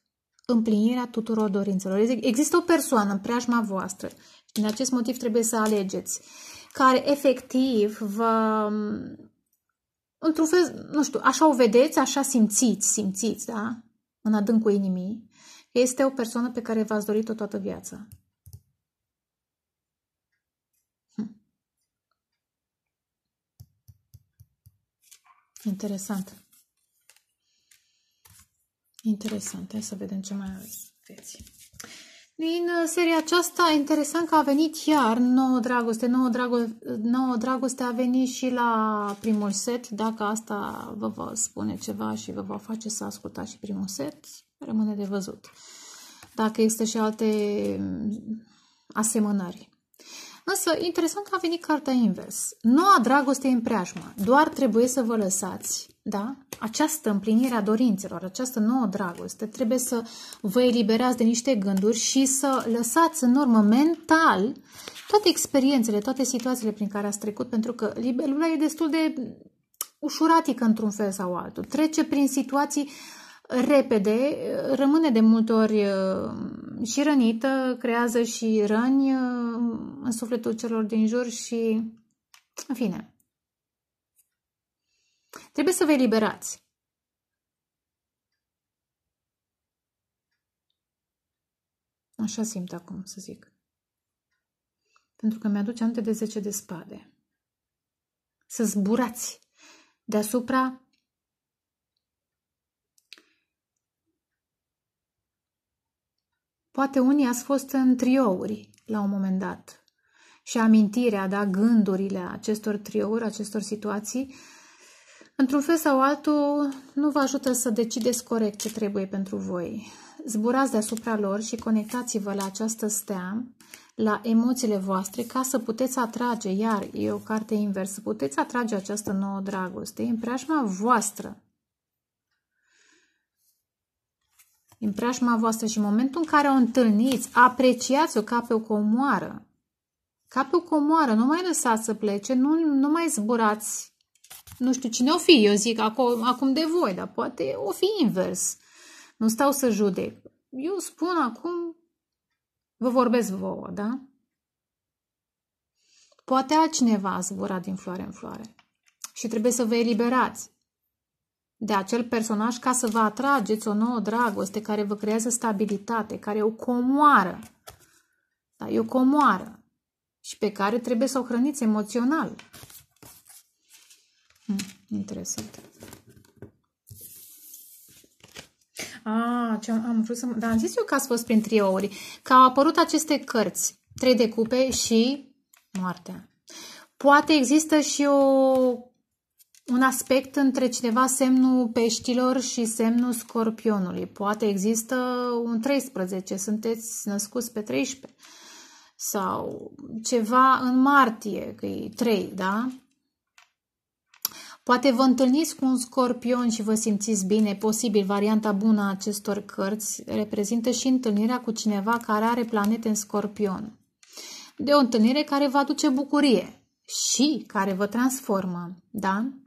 Speaker 1: împlinirea tuturor dorințelor. Există o persoană în preajma voastră și din acest motiv trebuie să alegeți. Uh, care efectiv vă um, într-un fel, nu știu, așa o vedeți, așa simțiți, simțiți, da? În adâncul inimii, este o persoană pe care v-ați dorit-o toată viața. Hm. Interesant. Interesant. Hai să vedem ce mai aveți. Din uh, seria aceasta, interesant că a venit iar nouă dragoste. Nouă, drago- nouă dragoste a venit și la primul set. Dacă asta vă va spune ceva și vă va face să ascultați și primul set, rămâne de văzut. Dacă există și alte mm, asemănări. Însă, interesant că a venit cartea invers. Noua dragoste în preajmă. Doar trebuie să vă lăsați, da? Această împlinire a dorințelor, această nouă dragoste, trebuie să vă eliberați de niște gânduri și să lăsați în urmă mental toate experiențele, toate situațiile prin care ați trecut, pentru că libelula e destul de ușuratică într-un fel sau altul. Trece prin situații uh, repede, rămâne de multe ori uh, și rănită, creează și răni uh, în sufletul celor din jur și, în fine, trebuie să vă eliberați. Așa simt acum, să zic. Pentru că mi-aduce ante de 10 de spade. Să zburați deasupra Poate unii ați fost în triouri la un moment dat. Și amintirea, da, gândurile acestor triouri, acestor situații, într-un fel sau altul, nu vă ajută să decideți corect ce trebuie pentru voi. Zburați deasupra lor și conectați-vă la această stea, la emoțiile voastre, ca să puteți atrage, iar e o carte inversă, puteți atrage această nouă dragoste în preajma voastră, din preajma voastră și în momentul în care o întâlniți, apreciați-o ca pe o comoară. Ca pe o comoară, nu mai lăsați să plece, nu, nu mai zburați. Nu știu cine o fi, eu zic acum, acum de voi, dar poate o fi invers. Nu stau să judec. Eu spun acum, vă vorbesc vouă, da? Poate altcineva a zburat din floare în floare și trebuie să vă eliberați de acel personaj ca să vă atrageți o nouă dragoste care vă creează stabilitate, care e o comoară. Da, e o comoară și pe care trebuie să o hrăniți emoțional. Hm, interesant. A, ah, ce am, am vrut să... Dar am zis eu că ați fost prin triouri. Că au apărut aceste cărți. Trei de cupe și moartea. Poate există și o un aspect între cineva semnul peștilor și semnul scorpionului. Poate există un 13, sunteți născuți pe 13 sau ceva în martie, că e 3, da? Poate vă întâlniți cu un scorpion și vă simțiți bine, posibil, varianta bună a acestor cărți reprezintă și întâlnirea cu cineva care are planete în scorpion. De o întâlnire care vă aduce bucurie și care vă transformă, da?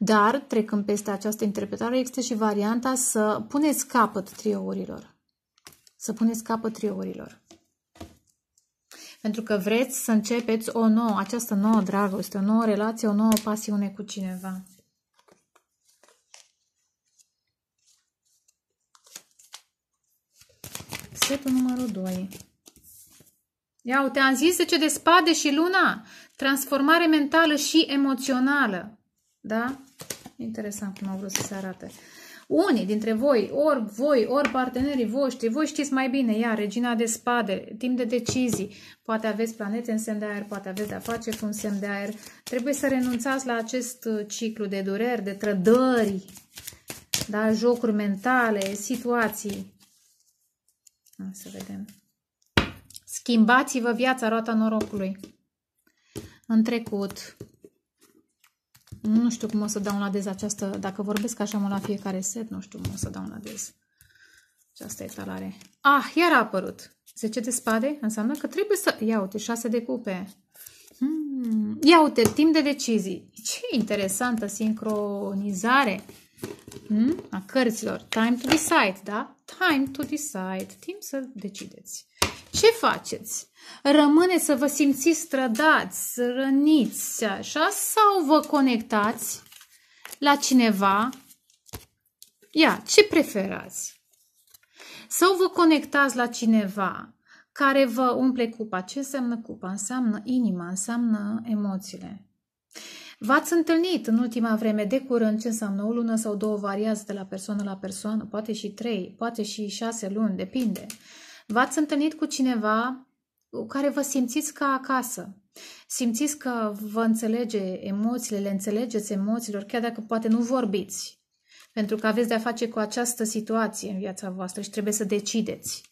Speaker 1: Dar, trecând peste această interpretare, există și varianta să puneți capăt triourilor. Să puneți capăt triourilor. Pentru că vreți să începeți o nouă, această nouă dragoste, o nouă relație, o nouă pasiune cu cineva. Setul numărul 2. Ia uite, am zis de ce de spade și luna. Transformare mentală și emoțională. Da? Interesant cum au vrut să se arate. Unii dintre voi, ori voi, ori partenerii voștri, voi știți mai bine, ea, regina de spade, timp de decizii, poate aveți planete în semn de aer, poate aveți de-a face cu un semn de aer, trebuie să renunțați la acest uh, ciclu de dureri, de trădări, da, jocuri mentale, situații. Hai să vedem. Schimbați-vă viața, roata norocului. În trecut, nu știu cum o să adez această, dacă vorbesc așa mă la fiecare set, nu știu cum o să downloadez această etalare. Ah, iar a apărut. 10 de spade înseamnă că trebuie să... Ia uite, 6 de cupe. Hmm. Ia uite, timp de decizii. Ce interesantă sincronizare hmm? a cărților. Time to decide, da? Time to decide. Timp să decideți. Ce faceți? Rămâne să vă simțiți strădați, răniți, așa, sau vă conectați la cineva? Ia, ce preferați? Sau vă conectați la cineva care vă umple cupa. Ce înseamnă cupa? Înseamnă inima, înseamnă emoțiile. V-ați întâlnit în ultima vreme de curând ce înseamnă o lună sau două variați de la persoană la persoană, poate și trei, poate și șase luni, depinde. V-ați întâlnit cu cineva cu care vă simțiți ca acasă. Simțiți că vă înțelege emoțiile, le înțelegeți emoțiilor, chiar dacă poate nu vorbiți, pentru că aveți de-a face cu această situație în viața voastră și trebuie să decideți.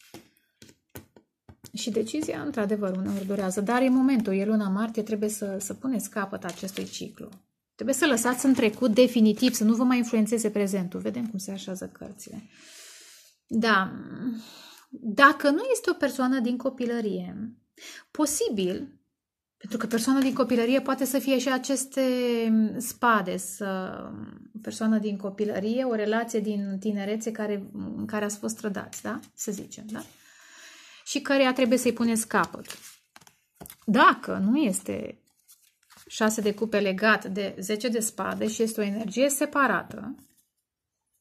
Speaker 1: Și decizia, într-adevăr, uneori durează, dar e momentul, e luna martie, trebuie să, să puneți capăt acestui ciclu. Trebuie să lăsați în trecut definitiv, să nu vă mai influențeze prezentul. Vedem cum se așează cărțile. Da, dacă nu este o persoană din copilărie, posibil, pentru că persoana din copilărie poate să fie și aceste spade, să, persoană din copilărie, o relație din tinerețe care, care a fost trădați, da? Să zicem, da? Și căreia trebuie să-i puneți capăt. Dacă nu este șase de cupe legat de 10 de spade și este o energie separată,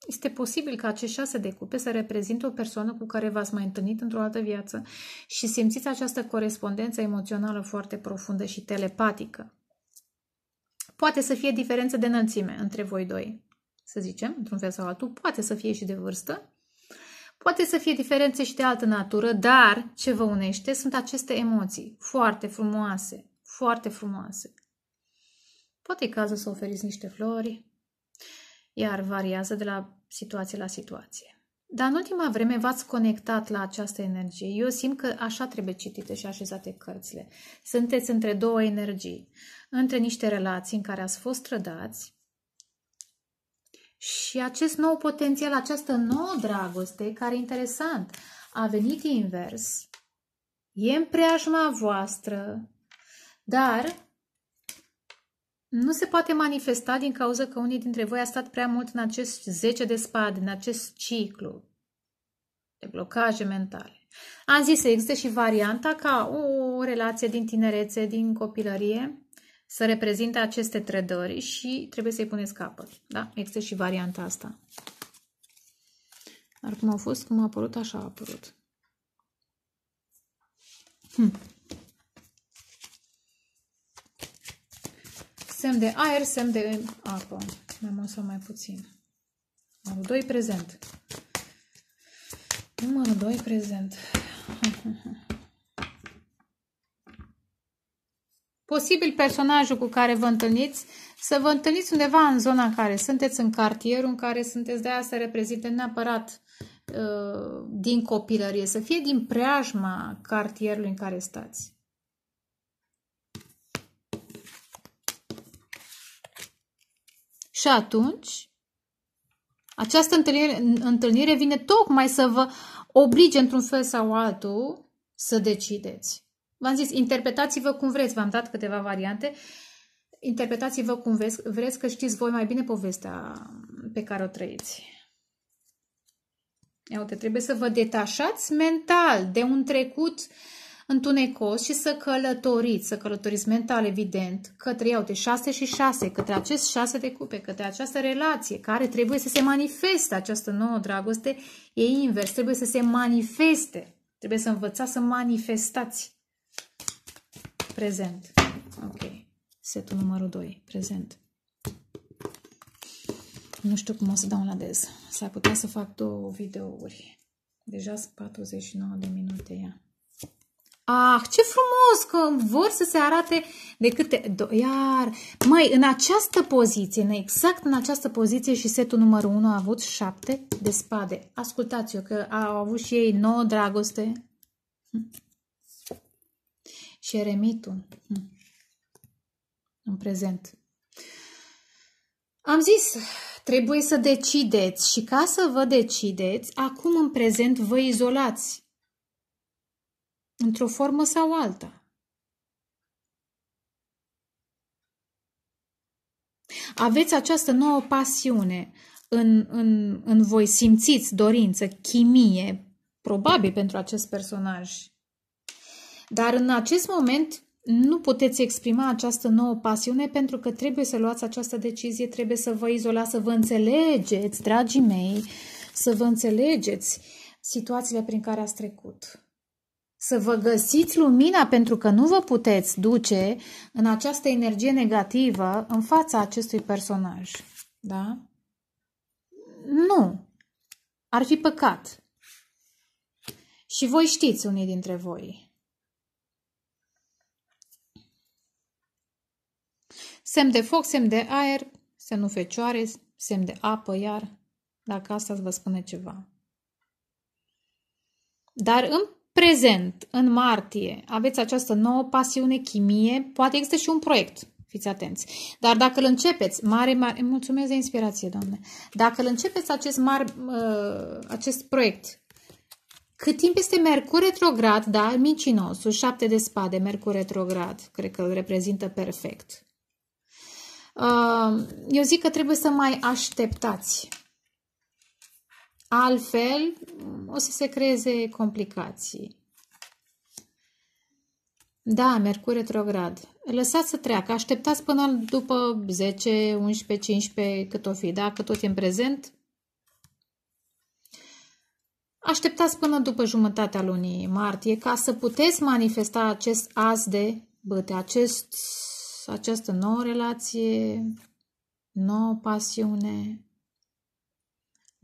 Speaker 1: este posibil ca acești șase de cupe să reprezinte o persoană cu care v-ați mai întâlnit într-o altă viață și simțiți această corespondență emoțională foarte profundă și telepatică. Poate să fie diferență de înălțime între voi doi, să zicem, într-un fel sau altul, poate să fie și de vârstă, Poate să fie diferențe și de altă natură, dar ce vă unește sunt aceste emoții foarte frumoase, foarte frumoase. Poate e cazul să oferiți niște flori, iar variază de la situație la situație. Dar în ultima vreme v-ați conectat la această energie. Eu simt că așa trebuie citite și așezate cărțile. Sunteți între două energii, între niște relații în care ați fost trădați și acest nou potențial, această nouă dragoste, care e interesant, a venit invers, e în preajma voastră, dar nu se poate manifesta din cauza că unii dintre voi a stat prea mult în acest 10 de spade, în acest ciclu de blocaje mentale. Am zis, există și varianta ca o relație din tinerețe, din copilărie, să reprezinte aceste trădări și trebuie să-i puneți capăt. Da? Există și varianta asta. Dar cum a fost, cum a apărut, așa a apărut. Hm. semn de aer, semn de apă, mai mult sau mai puțin. Numărul 2 prezent. Numărul 2 prezent. Posibil personajul cu care vă întâlniți, să vă întâlniți undeva în zona în care sunteți, în cartierul în care sunteți, de aia să reprezinte neapărat uh, din copilărie, să fie din preajma cartierului în care stați. Și atunci, această întâlnire, întâlnire vine tocmai să vă oblige într-un fel sau altul să decideți. V-am zis, interpretați-vă cum vreți, v-am dat câteva variante, interpretați-vă cum vreți, vreți că știți voi mai bine povestea pe care o trăiți. Ia uite, trebuie să vă detașați mental de un trecut uh, întunecos și să călătoriți, să călătoriți mental, evident, către iau de 6 și 6, către acest 6 de cupe, către această relație care trebuie să se manifeste, această nouă dragoste, e invers, trebuie să se manifeste, trebuie să învățați să manifestați prezent. Ok, setul numărul 2, prezent. Nu știu cum o să dez. S-ar putea să fac două videouri. Deja sunt 49 de minute ea. Ah, ce frumos că vor să se arate de câte... Iar, mai în această poziție, în exact în această poziție și setul numărul 1 a avut 7 de spade. Ascultați-o că au avut și ei 9 dragoste. Hm. Și eremitul. Hm. În prezent. Am zis, trebuie să decideți și ca să vă decideți, acum în prezent vă izolați într-o formă sau alta. Aveți această nouă pasiune în, în, în voi, simțiți dorință, chimie, probabil pentru acest personaj. Dar în acest moment nu puteți exprima această nouă pasiune pentru că trebuie să luați această decizie, trebuie să vă izolați, să vă înțelegeți, dragii mei, să vă înțelegeți situațiile prin care ați trecut să vă găsiți lumina pentru că nu vă puteți duce în această energie negativă în fața acestui personaj. Da? Nu. Ar fi păcat. Și voi știți unii dintre voi. Semn de foc, semn de aer, semnul fecioare, semn de apă, iar dacă asta vă spune ceva. Dar în Prezent, în martie, aveți această nouă pasiune, chimie, poate există și un proiect, fiți atenți. Dar dacă îl începeți, mare, mare, mulțumesc de inspirație, doamne, dacă îl începeți acest, mar, uh, acest proiect, cât timp este Mercur retrograd, da, mincinosul, șapte de spade, Mercur retrograd, cred că îl reprezintă perfect. Uh, eu zic că trebuie să mai așteptați Altfel, o să se creeze complicații. Da, Mercur retrograd. Lăsați să treacă, așteptați până după 10, 11, 15, cât o fi, da? tot e în prezent. Așteptați până după jumătatea lunii martie ca să puteți manifesta acest as de băte, acest, această nouă relație, nouă pasiune,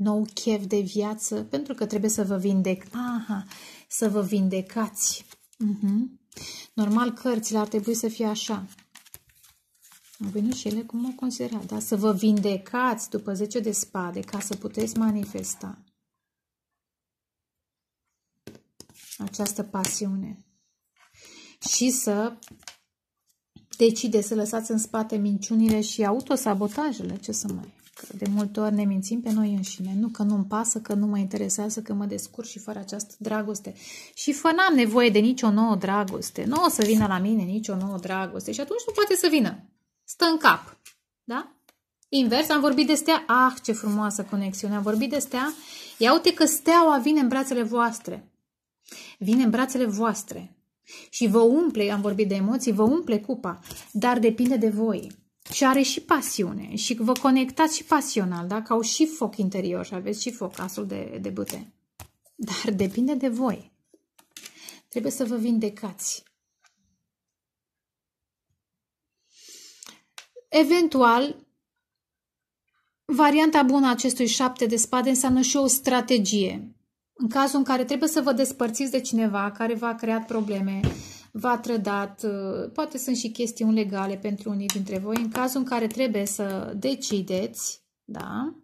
Speaker 1: nou chef de viață, pentru că trebuie să vă vindec. Aha, să vă vindecați. Uh-huh. Normal, cărțile ar trebui să fie așa. Au venit și ele cum o considera, da? Să vă vindecați după 10 de spade ca să puteți manifesta această pasiune și să decide să lăsați în spate minciunile și autosabotajele, ce să mai de multe ori ne mințim pe noi înșine. Nu că nu-mi pasă, că nu mă interesează, că mă descurc și fără această dragoste. Și fără n-am nevoie de nicio nouă dragoste. Nu o să vină la mine nicio nouă dragoste. Și atunci nu poate să vină. Stă în cap. Da? Invers, am vorbit de stea. Ah, ce frumoasă conexiune. Am vorbit de stea. Ia uite că steaua vine în brațele voastre. Vine în brațele voastre. Și vă umple, am vorbit de emoții, vă umple cupa, dar depinde de voi și are și pasiune și vă conectați și pasional, da? Că au și foc interior și aveți și foc, asul de, de bute, Dar depinde de voi. Trebuie să vă vindecați. Eventual, varianta bună a acestui șapte de spade înseamnă și o strategie. În cazul în care trebuie să vă despărțiți de cineva care v-a creat probleme, v-a trădat, uh, poate sunt și chestiuni legale pentru unii dintre voi, în cazul în care trebuie să decideți, da?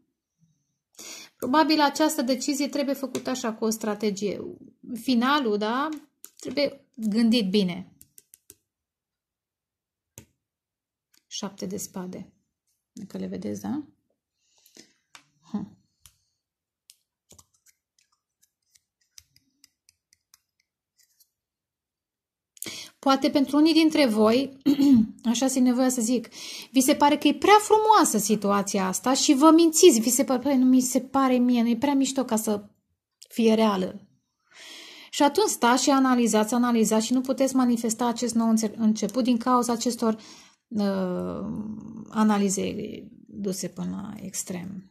Speaker 1: Probabil această decizie trebuie făcută așa cu o strategie. Finalul, da? Trebuie gândit bine. Șapte de spade. Dacă le vedeți, da? Poate pentru unii dintre voi, așa se nevoia să zic, vi se pare că e prea frumoasă situația asta și vă mințiți, vi se pare, păi, nu mi se pare mie, nu e prea mișto ca să fie reală. Și atunci stați și analizați, analizați și nu puteți manifesta acest nou început din cauza acestor uh, analize duse până la extrem.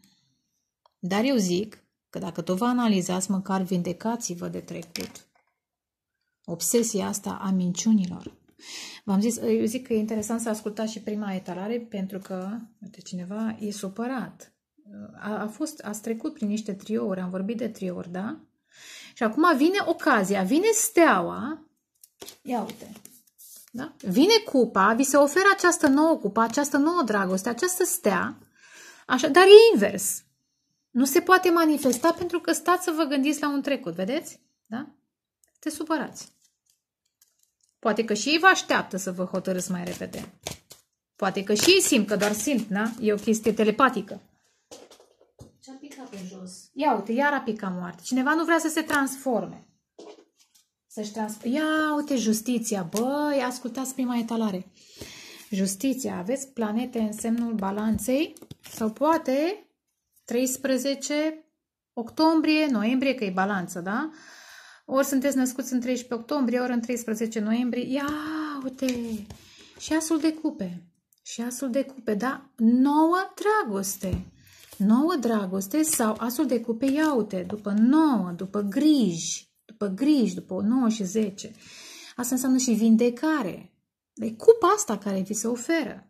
Speaker 1: Dar eu zic că dacă tot vă analizați, măcar vindecați-vă de trecut obsesia asta a minciunilor. V-am zis, eu zic că e interesant să ascultați și prima etalare pentru că, uite, cineva e supărat. A, a fost, a trecut prin niște triouri, am vorbit de triouri, da? Și acum vine ocazia, vine steaua. Ia uite, da? Vine cupa, vi se oferă această nouă cupă, această nouă dragoste, această stea, așa, dar e invers. Nu se poate manifesta pentru că stați să vă gândiți la un trecut, vedeți? Da? Te supărați. Poate că și ei vă așteaptă să vă hotărâți mai repede. Poate că și ei simt, că doar simt, na? E o chestie telepatică. Ce-a picat pe jos? Ia uite, iar a picat moarte. Cineva nu vrea să se transforme. Să-și transforme. Ia uite, justiția. Băi, ascultați prima etalare. Justiția. Aveți planete în semnul balanței? Sau poate 13 octombrie, noiembrie, că e balanță, da? ori sunteți născuți în 13 octombrie, ori în 13 noiembrie. Ia uite! Și asul de cupe. Și asul de cupe, da? Nouă dragoste. Nouă dragoste sau asul de cupe, ia uite, după nouă, după griji, după griji, după 9 și 10. Asta înseamnă și vindecare. E deci cupa asta care vi se oferă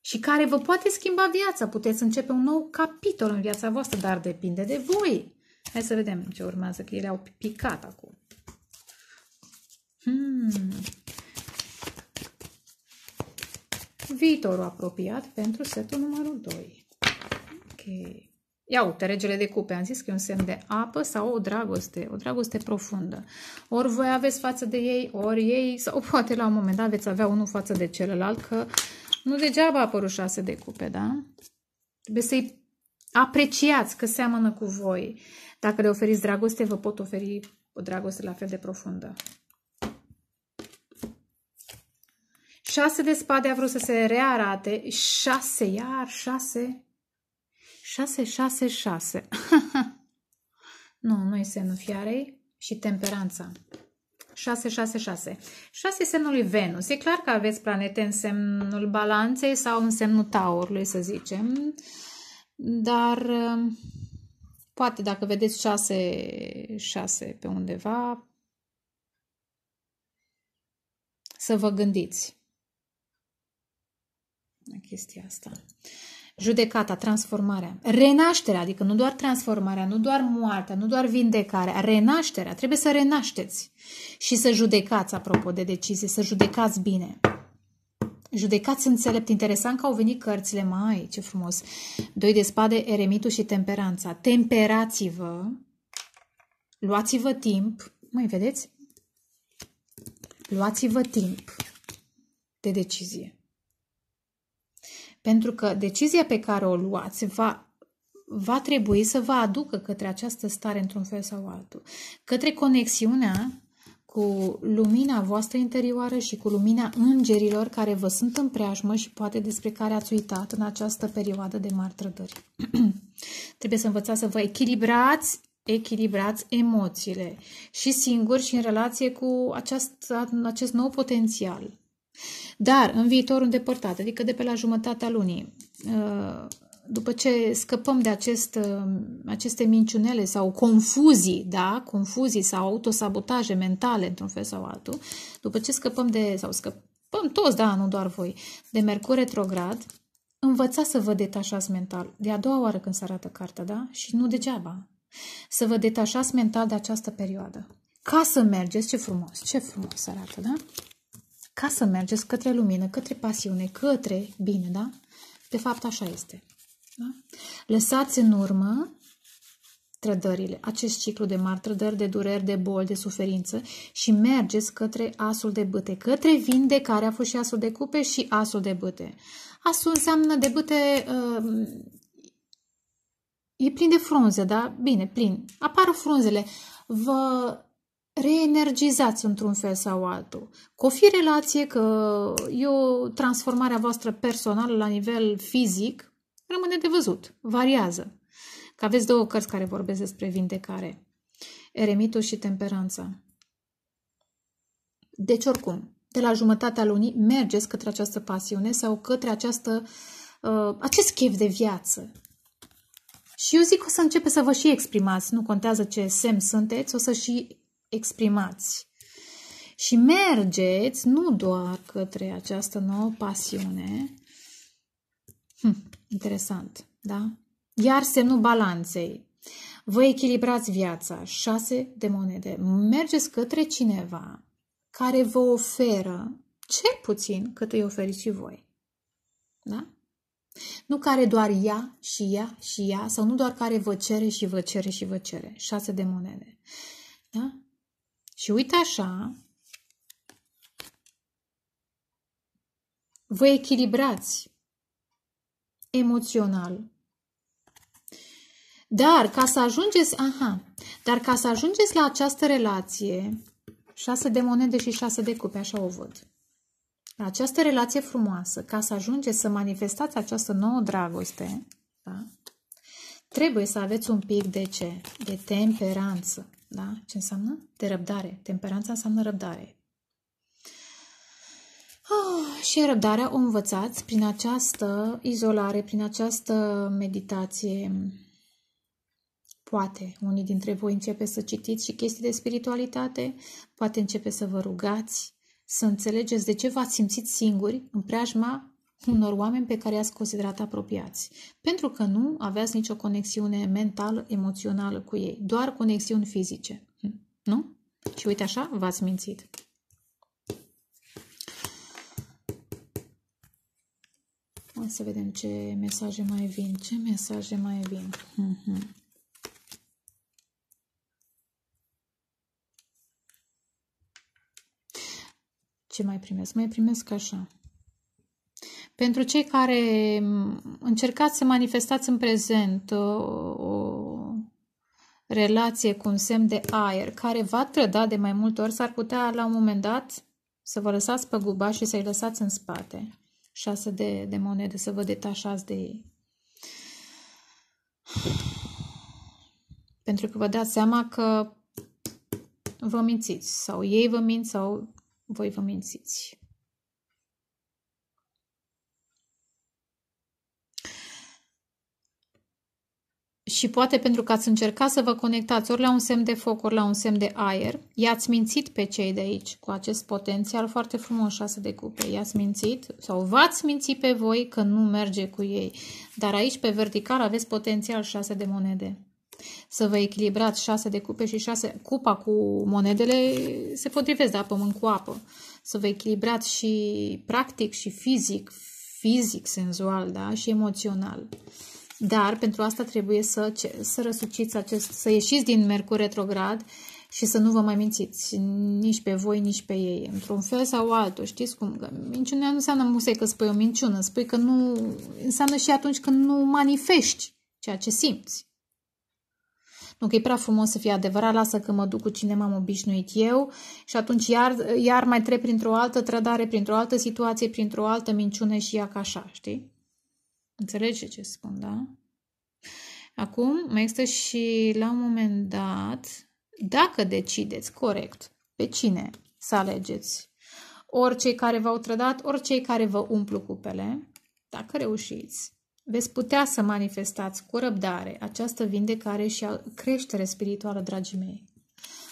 Speaker 1: și care vă poate schimba viața. Puteți începe un nou capitol în viața voastră, dar depinde de voi. Hai să vedem ce urmează, că ele au picat acum. Hmm. Viitorul apropiat pentru setul numărul 2. Ok. Ia uite, regele de cupe. Am zis că e un semn de apă sau o dragoste, o dragoste profundă. Ori voi aveți față de ei, ori ei, sau poate la un moment dat veți avea unul față de celălalt, că nu degeaba a apărut șase de cupe, da? Trebuie să-i apreciați că seamănă cu voi. Dacă le oferiți dragoste, vă pot oferi o dragoste la fel de profundă. Șase de spade a vrut să se rearate. Șase, iar șase. Șase, șase, șase. nu, nu e semnul fiarei și temperanța. 666. 6 semnului Venus. E clar că aveți planete în semnul balanței sau în semnul taurului, să zicem. Dar Poate dacă vedeți 6, 6 pe undeva, să vă gândiți la chestia asta. Judecata, transformarea, renașterea, adică nu doar transformarea, nu doar moartea, nu doar vindecarea, renașterea, trebuie să renașteți și să judecați, apropo de decizie, să judecați bine. Judecați înțelept. Interesant că au venit cărțile. Mai, ce frumos. Doi de spade, eremitul și temperanța. Temperați-vă. Luați-vă timp. Mai vedeți? Luați-vă timp de decizie. Pentru că decizia pe care o luați va va trebui să vă aducă către această stare într-un fel sau altul, către conexiunea cu lumina voastră interioară și cu lumina îngerilor care vă sunt în preajmă și poate despre care ați uitat în această perioadă de mari trădări. Trebuie să învățați să vă echilibrați echilibrați emoțiile și singuri și în relație cu aceast, acest nou potențial. Dar în viitor îndepărtat, adică de pe la jumătatea lunii, uh, după ce scăpăm de acest, uh, aceste minciunele sau confuzii, da, confuzii sau autosabotaje mentale într-un fel sau altul, după ce scăpăm de, sau scăpăm toți, da, nu doar voi, de Mercur retrograd, învățați să vă detașați mental. De a doua oară când se arată cartea, da? Și nu degeaba. Să vă detașați mental de această perioadă. Ca să mergeți, ce frumos, ce frumos arată, da? Ca să mergeți către lumină, către pasiune, către bine, da? De fapt, așa este. Da? Lăsați în urmă trădările, acest ciclu de mari trădări, de dureri, de boli, de suferință și mergeți către asul de bâte, către vindecare, a fost și asul de cupe și asul de bâte. Asul înseamnă de bâte, uh, e plin de frunze, da? Bine, plin. Apar frunzele. Vă reenergizați într-un fel sau altul. Cu o fi relație, că e o transformare voastră personală la nivel fizic, Rămâne de văzut, variază. Că aveți două cărți care vorbesc despre vindecare. Eremitul și temperanța. Deci, oricum, de la jumătatea lunii mergeți către această pasiune sau către această, uh, acest chef de viață. Și eu zic că o să începe să vă și exprimați. Nu contează ce semn sunteți, o să și exprimați. Și mergeți nu doar către această nouă pasiune, hm. Interesant, da? Iar semnul balanței. Vă echilibrați viața, șase de monede. Mergeți către cineva care vă oferă cel puțin cât îi oferiți și voi. Da? Nu care doar ea și ea și ea, sau nu doar care vă cere și vă cere și vă cere. Șase de monede. Da? Și uite așa, vă echilibrați emoțional. Dar ca să ajungeți, aha, dar ca să ajungeți la această relație, șase de monede și șase de cupe, așa o văd. La această relație frumoasă, ca să ajungeți să manifestați această nouă dragoste, da? trebuie să aveți un pic de ce? De temperanță. Da? Ce înseamnă? De răbdare. Temperanța înseamnă răbdare. Oh, și răbdarea o învățați prin această izolare, prin această meditație. Poate unii dintre voi începe să citiți și chestii de spiritualitate, poate începe să vă rugați, să înțelegeți de ce v-ați simțit singuri în preajma unor oameni pe care i-ați considerat apropiați, pentru că nu aveați nicio conexiune mentală, emoțională cu ei, doar conexiuni fizice. Hm? Nu? Și uite așa, v-ați mințit. Hai să vedem ce mesaje mai vin. Ce mesaje mai vin? Mm -hmm. Ce mai primesc? Mai primesc așa. Pentru cei care încercați să manifestați în prezent o relație cu un semn de aer care va trăda de mai multe ori, s-ar putea la un moment dat să vă lăsați pe guba și să-i lăsați în spate șase de, de monede să vă detașați de ei. Pentru că vă dați seama că vă mințiți sau ei vă mint sau voi vă mințiți. și poate pentru că ați încercat să vă conectați ori la un semn de foc, ori la un semn de aer, i-ați mințit pe cei de aici cu acest potențial foarte frumos șase de cupe. I-ați mințit sau v-ați mințit pe voi că nu merge cu ei. Dar aici pe vertical aveți potențial șase de monede. Să vă echilibrați șase de cupe și șase... Cupa cu monedele se potrivesc, da, pământ cu apă. Să vă echilibrați și practic și fizic, fizic, senzual, da, și emoțional. Dar pentru asta trebuie să, să răsuciți acest, să ieșiți din Mercur retrograd și să nu vă mai mințiți nici pe voi, nici pe ei, într-un fel sau altul. Știți cum? Că minciunea nu înseamnă musei că spui o minciună, spui că nu... Înseamnă și atunci când nu manifesti ceea ce simți. Nu că e prea frumos să fie adevărat, lasă că mă duc cu cine m-am obișnuit eu și atunci iar, iar mai trec printr-o altă trădare, printr-o altă situație, printr-o altă minciune și ia ca așa, știi? Înțelege ce spun, da? Acum mai există și la un moment dat, dacă decideți corect pe cine să alegeți, ori cei care v-au trădat, ori cei care vă umplu cupele, dacă reușiți, veți putea să manifestați cu răbdare această vindecare și creștere spirituală, dragii mei.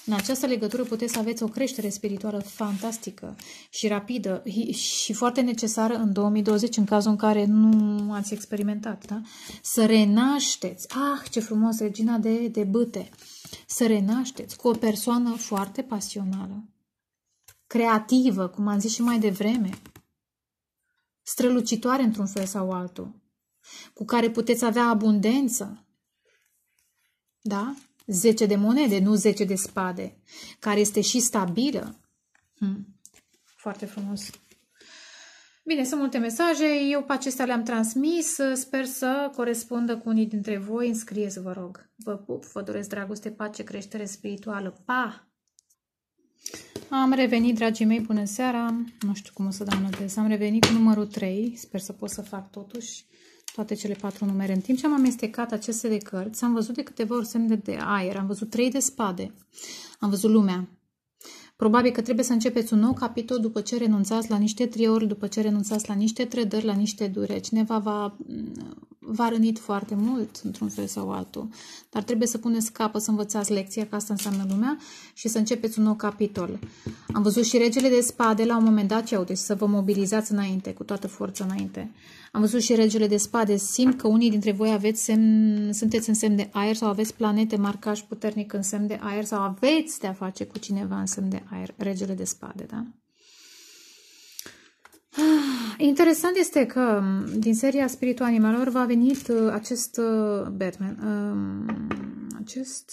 Speaker 1: În această legătură puteți să aveți o creștere spirituală fantastică și rapidă și foarte necesară în 2020, în cazul în care nu ați experimentat, da? Să renașteți. Ah, ce frumos, regina de, de băte. Să renașteți cu o persoană foarte pasională, creativă, cum am zis și mai devreme, strălucitoare într-un fel sau altul, cu care puteți avea abundență, da? 10 de monede, nu 10 de spade, care este și stabilă. Hmm. Foarte frumos. Bine, sunt multe mesaje, eu pe acestea le-am transmis, sper să corespundă cu unii dintre voi, înscrieți, vă rog. Vă pup, vă doresc dragoste, pace, creștere spirituală, pa! Am revenit, dragii mei, bună seara, nu știu cum o să dau notez, am revenit cu numărul 3, sper să pot să fac totuși toate cele patru numere. În timp ce am amestecat aceste de cărți, am văzut de câteva ori semne de aer, am văzut trei de spade, am văzut lumea. Probabil că trebuie să începeți un nou capitol după ce renunțați la niște ori. după ce renunțați la niște trădări, la niște dureri. Cineva va mm, v-a rănit foarte mult, într-un fel sau altul. Dar trebuie să puneți capăt, să învățați lecția, că asta înseamnă lumea, și să începeți un nou capitol. Am văzut și regele de spade la un moment dat, au, deci să vă mobilizați înainte, cu toată forța înainte. Am văzut și regele de spade. Simt că unii dintre voi aveți semn, sunteți în semn de aer sau aveți planete marcaj puternic în semn de aer sau aveți de a face cu cineva în semn de aer, regele de spade, da? Ah, interesant este că mm, din seria Spiritul Animalor va venit uh, acest uh, Batman, um, acest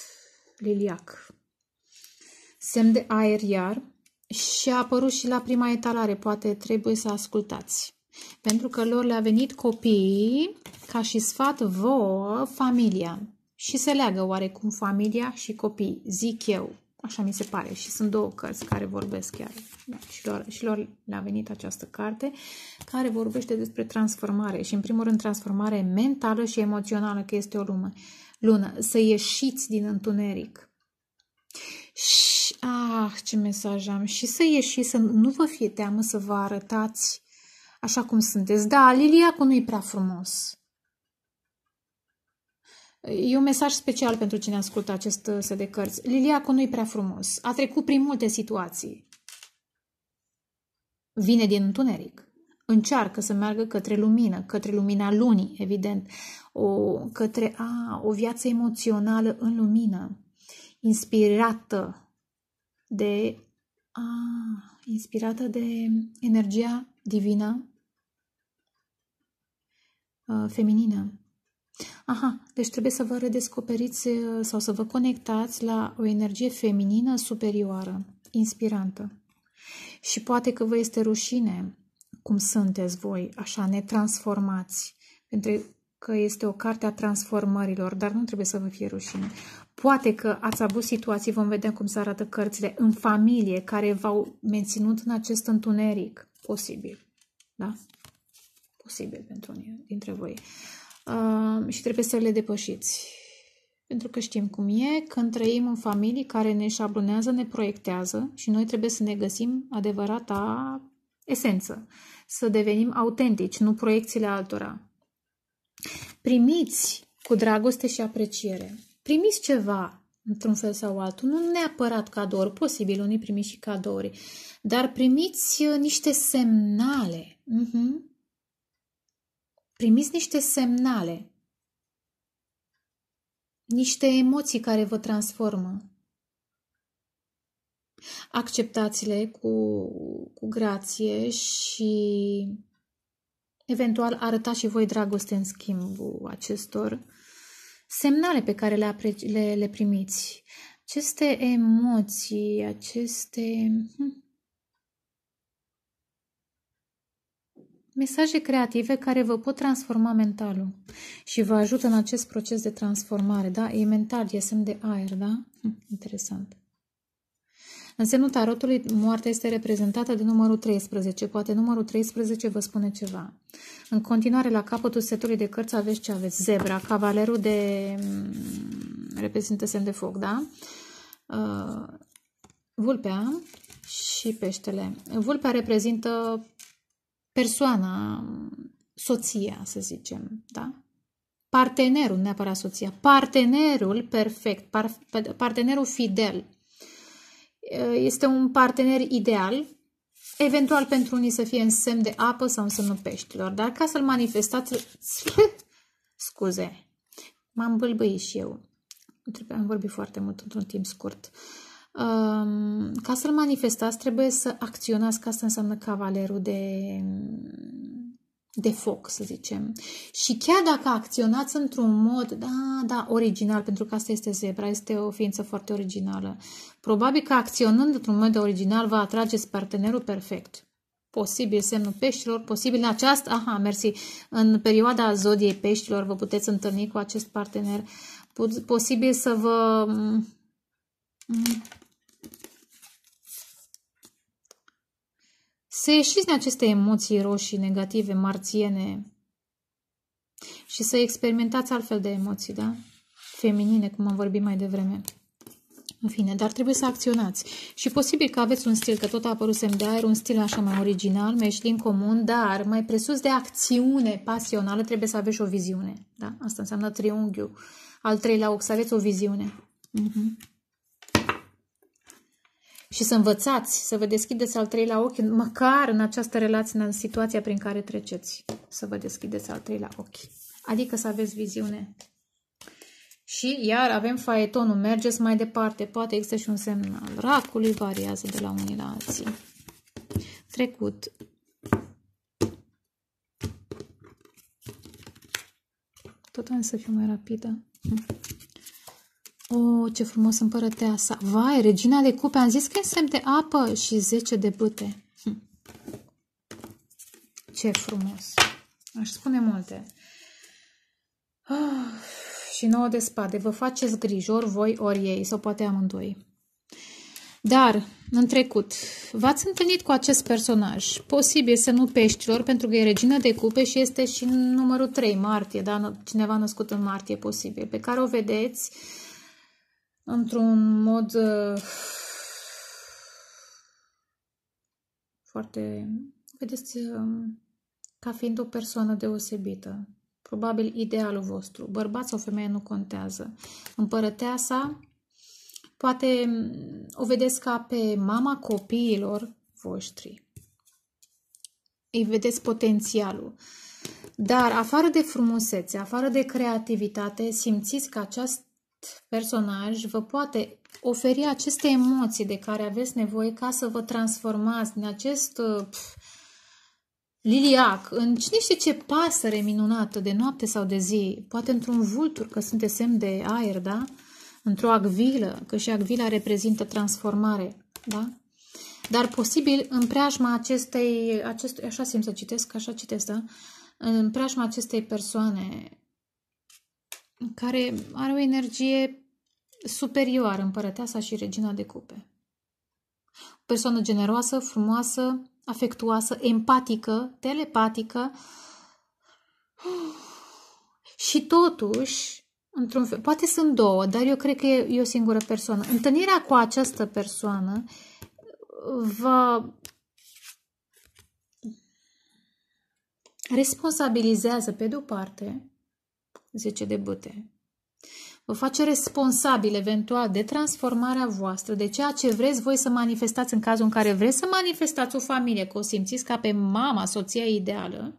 Speaker 1: liliac, semn de aer iar și a apărut și la prima etalare, poate trebuie să ascultați. Pentru că lor le-a venit copiii ca și sfat vouă familia și se leagă oarecum familia și copii, zic eu. Așa mi se pare. Și sunt două cărți care vorbesc chiar. Da, și, lor, și lor le-a venit această carte care vorbește despre transformare. Și în primul rând transformare mentală și emoțională, că este o lume, lună. Să ieșiți din întuneric. Și, ah, ce mesaj am. Și să ieșiți, să nu vă fie teamă să vă arătați așa cum sunteți. Da, Lilia cu nu-i prea frumos. E un mesaj special pentru cine ascultă acest uh, set de cărți. Liliacu nu-i prea frumos. A trecut prin multe situații. Vine din întuneric. Încearcă să meargă către lumină, către lumina lunii, evident, o, către a, o viață emoțională în lumină, inspirată de a, inspirată de energia divină uh, feminină Aha, deci trebuie să vă redescoperiți uh, sau să vă conectați la o energie feminină superioară, inspirantă. Și poate că vă este rușine cum sunteți voi, așa ne transformați, pentru că este o carte a transformărilor, dar nu trebuie să vă fie rușine. Poate că ați avut situații, vom vedea cum se arată cărțile, în familie, care v-au menținut în acest întuneric. Posibil, da? Posibil pentru unii dintre voi și trebuie să le depășiți. Pentru că știm cum e, când trăim în familii care ne șablonează, ne proiectează și noi trebuie să ne găsim adevărata esență, să devenim autentici, nu proiecțiile altora. Primiți cu dragoste și apreciere. Primiți ceva într-un fel sau altul, nu neapărat cadouri, posibil unii primiți și cadouri, dar primiți uh, niște semnale. Uh-huh primiți niște semnale, niște emoții care vă transformă. Acceptați-le cu, cu grație și eventual arătați și voi dragoste în schimbul acestor semnale pe care le, le, le primiți. Aceste emoții, aceste... Hm Mesaje creative care vă pot transforma mentalul și vă ajută în acest proces de transformare, da? E mental, e semn de aer, da? Hm, interesant. În semnul tarotului, moartea este reprezentată de numărul 13. Poate numărul 13 vă spune ceva. În continuare, la capătul setului de cărți aveți ce aveți? Zebra, cavalerul de... Mm, reprezintă semn de foc, da? Uh, vulpea și peștele. Vulpea reprezintă persoana, soția, să zicem, da? Partenerul, neapărat soția, partenerul perfect, par, partenerul fidel. Este un partener ideal, eventual pentru unii să fie în semn de apă sau în semnul peștilor, dar ca să-l manifestați, scuze, m-am bâlbâit și eu. am vorbit foarte mult într-un timp scurt. Uh, ca să-l manifestați, trebuie să acționați, ca asta înseamnă cavalerul de, de foc, să zicem. Și chiar dacă acționați într-un mod, da, da, original, pentru că asta este zebra, este o ființă foarte originală, probabil că acționând într-un mod original, vă atrageți partenerul perfect. Posibil semnul peștilor, posibil în această, aha, mersi, în perioada zodiei peștilor vă puteți întâlni cu acest partener, posibil să vă să ieșiți din aceste emoții roșii, negative, marțiene și să experimentați altfel de emoții, da? Feminine, cum am vorbit mai devreme. În fine, dar trebuie să acționați. Și posibil că aveți un stil, că tot a apărut semn de aer, un stil așa mai original, mai ieșit din comun, dar mai presus de acțiune pasională trebuie să aveți și o viziune. Da? Asta înseamnă triunghiul. Al treilea ochi, să aveți o viziune. Uh-huh și să învățați, să vă deschideți al treilea ochi, măcar în această relație, în situația prin care treceți, să vă deschideți al treilea ochi. Adică să aveți viziune. Și iar avem faetonul, mergeți mai departe, poate există și un semn al racului, variază de la unii la alții. Trecut, Tot am să fiu mai rapidă. O, oh, ce frumos sa. Vai, regina de cupe, am zis că e semn de apă și zece de bâte. Hm. Ce frumos! Aș spune multe. Oh, și nouă de spade. Vă faceți griji, ori voi, ori ei, sau poate amândoi. Dar, în trecut, v-ați întâlnit cu acest personaj. Posibil să nu peștilor, pentru că e regina de cupe și este și numărul 3, martie, da? cineva născut în martie, posibil, pe care o vedeți într-un mod uh, foarte... Vedeți, uh, ca fiind o persoană deosebită. Probabil idealul vostru. Bărbat sau femeie nu contează. Împărăteasa, poate mm, o vedeți ca pe mama copiilor voștri. Îi vedeți potențialul. Dar afară de frumusețe, afară de creativitate, simțiți că această personaj vă poate oferi aceste emoții de care aveți nevoie ca să vă transformați din acest uh, pf, liliac în cine știe ce pasăre minunată de noapte sau de zi, poate într-un vultur, că sunteți semn de aer, da? Într-o agvilă, că și agvila reprezintă transformare, da? Dar posibil în preajma acestei, acest, așa simt să citesc, așa citesc, da? În preajma acestei persoane care are o energie superioară, împărăteasa și regina de cupe. O persoană generoasă, frumoasă, afectuoasă, empatică, telepatică și totuși, într-un fel, poate sunt două, dar eu cred că e, e o singură persoană. Întâlnirea cu această persoană va responsabilizează pe de-o parte 10 de bâte. Vă face responsabil eventual de transformarea voastră, de ceea ce vreți voi să manifestați în cazul în care vreți să manifestați o familie, că o simțiți ca pe mama, soția ideală,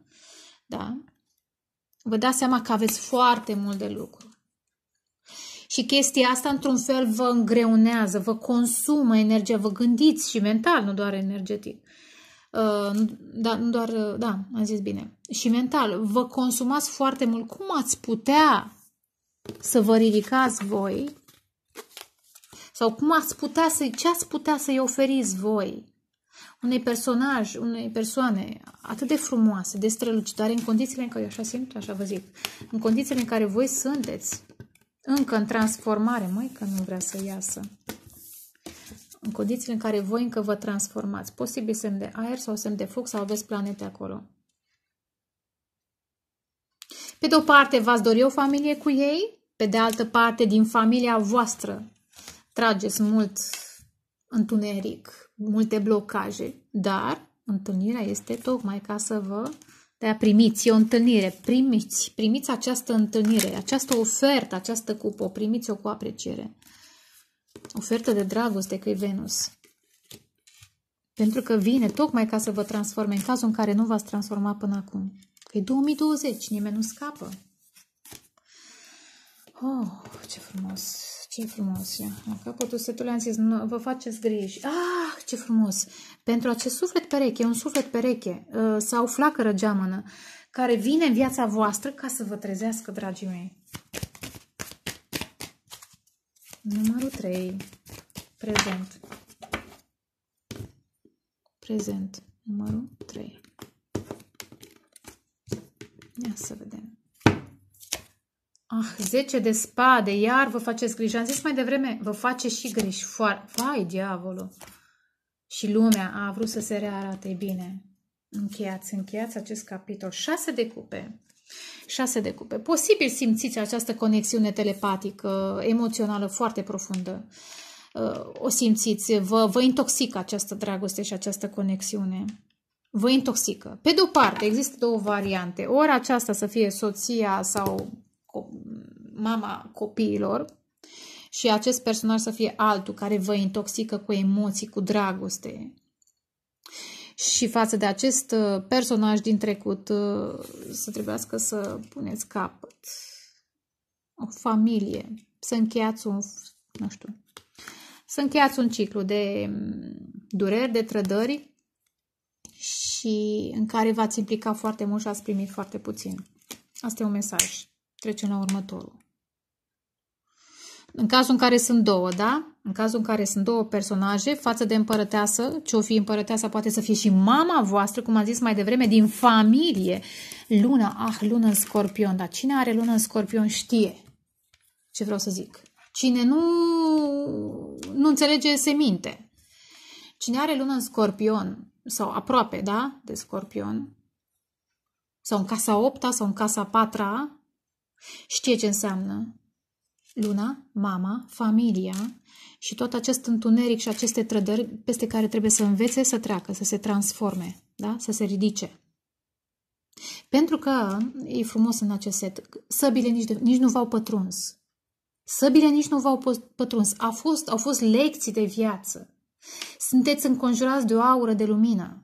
Speaker 1: da? Vă dați seama că aveți foarte mult de lucru. Și chestia asta, într-un fel, vă îngreunează, vă consumă energia, vă gândiți și mental, nu doar energetic da, nu doar, uh, da, am zis bine, și mental, vă consumați foarte mult. Cum ați putea să vă ridicați voi? Sau cum ați putea să, ce ați putea să-i oferiți voi? unei personaj, unei persoane atât de frumoase, de strălucitoare, în condițiile în care, eu așa simt, așa vă zic, în condițiile în care voi sunteți încă în transformare, mai că nu vrea să iasă în condițiile în care voi încă vă transformați. Posibil semn de aer sau semn de foc sau aveți planete acolo. Pe de o parte, v-ați dori o familie cu ei, pe de altă parte, din familia voastră trageți mult întuneric, multe blocaje, dar întâlnirea este tocmai ca să vă de primiți, e o întâlnire, primiți, primiți această întâlnire, această ofertă, această cupă, primiți-o cu apreciere. Ofertă de dragoste că e Venus. Pentru că vine tocmai ca să vă transforme în cazul în care nu v-ați transformat până acum. Că e 2020, nimeni nu scapă. Oh, ce frumos, ce frumos. La capătul setului am zis, nu, vă faceți griji. Ah, ce frumos. Pentru acest suflet pereche, un suflet pereche uh, sau flacără geamănă, care vine în viața voastră ca să vă trezească, dragii mei. Numărul 3. Prezent. Prezent. Numărul 3. Ia să vedem. Ah, 10 de spade, iar vă faceți griji. Am zis mai devreme, vă face și griji. Foarte... Vai, diavolul! Și lumea a vrut să se rearate bine. Încheiați, încheiați acest capitol. 6 de cupe. Șase de cupe. Posibil simțiți această conexiune telepatică, emoțională foarte profundă. Uh, o simțiți, vă, vă intoxică această dragoste și această conexiune. Vă intoxică. Pe de o parte, există două variante. Ori aceasta să fie soția sau mama copiilor și acest personaj să fie altul care vă intoxică cu emoții, cu dragoste și față de acest uh, personaj din trecut uh, să trebuiască să puneți capăt. O familie, să încheiați un, nu știu, să încheiați un ciclu de mm, dureri, de trădări și în care v-ați implicat foarte mult și ați primit foarte puțin. Asta e un mesaj. Trecem la următorul. În cazul în care sunt două, da? În cazul în care sunt două personaje, față de împărăteasă, ce o fi împărăteasa poate să fie și mama voastră, cum am zis mai devreme, din familie. Luna, ah, lună în scorpion. Dar cine are lună în scorpion știe ce vreau să zic. Cine nu, nu înțelege, se minte. Cine are lună în scorpion, sau aproape, da, de scorpion, sau în casa 8 sau în casa 4 știe ce înseamnă luna, mama, familia și tot acest întuneric și aceste trădări peste care trebuie să învețe să treacă, să se transforme, da? să se ridice. Pentru că e frumos în acest set, săbile nici, de, nici nu v-au pătruns. Săbile nici nu v-au pătruns. A fost, au fost lecții de viață. Sunteți înconjurați de o aură de lumină.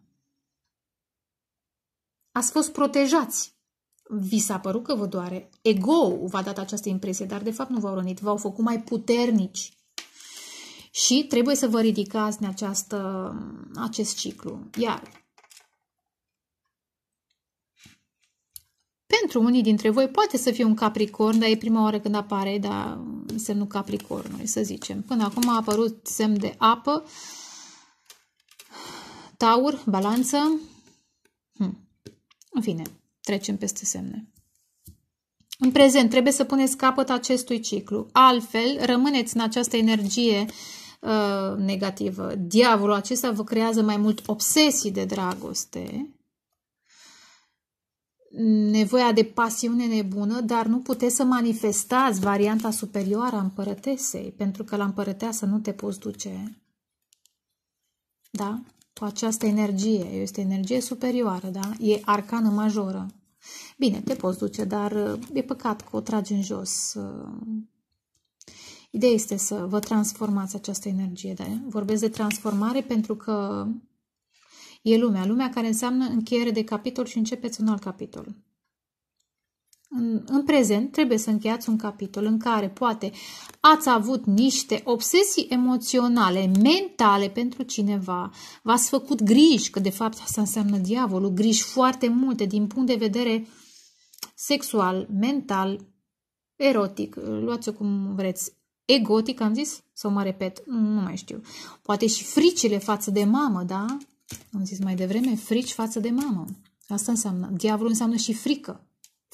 Speaker 1: Ați fost protejați vi s-a părut că vă doare. ego v-a dat această impresie, dar de fapt nu v-au rănit, v-au făcut mai puternici. Și trebuie să vă ridicați în această, acest ciclu. Iar pentru unii dintre voi poate să fie un capricorn, dar e prima oară când apare da, semnul capricornului, să zicem. Până acum a apărut semn de apă, taur, balanță, hmm. în fine trecem peste semne. În prezent trebuie să puneți capăt acestui ciclu. Altfel, rămâneți în această energie uh, negativă. Diavolul acesta vă creează mai mult obsesii de dragoste, nevoia de pasiune nebună, dar nu puteți să manifestați varianta superioară a împărătesei, pentru că la împărăteasă nu te poți duce. Da? cu această energie. Este energie superioară, da? E arcană majoră. Bine, te poți duce, dar e păcat că o tragi în jos. Ideea este să vă transformați această energie. Da? Vorbesc de transformare pentru că e lumea. Lumea care înseamnă încheiere de capitol și începeți un alt capitol în, în prezent trebuie să încheiați un capitol în care poate ați avut niște obsesii emoționale, mentale pentru cineva, v-ați făcut griji, că de fapt asta înseamnă diavolul, griji foarte multe din punct de vedere sexual, mental, erotic, luați-o cum vreți, egotic am zis? Sau mă repet, nu mai știu. Poate și fricile față de mamă, da? Am zis mai devreme, frici față de mamă. Asta înseamnă, diavolul înseamnă și frică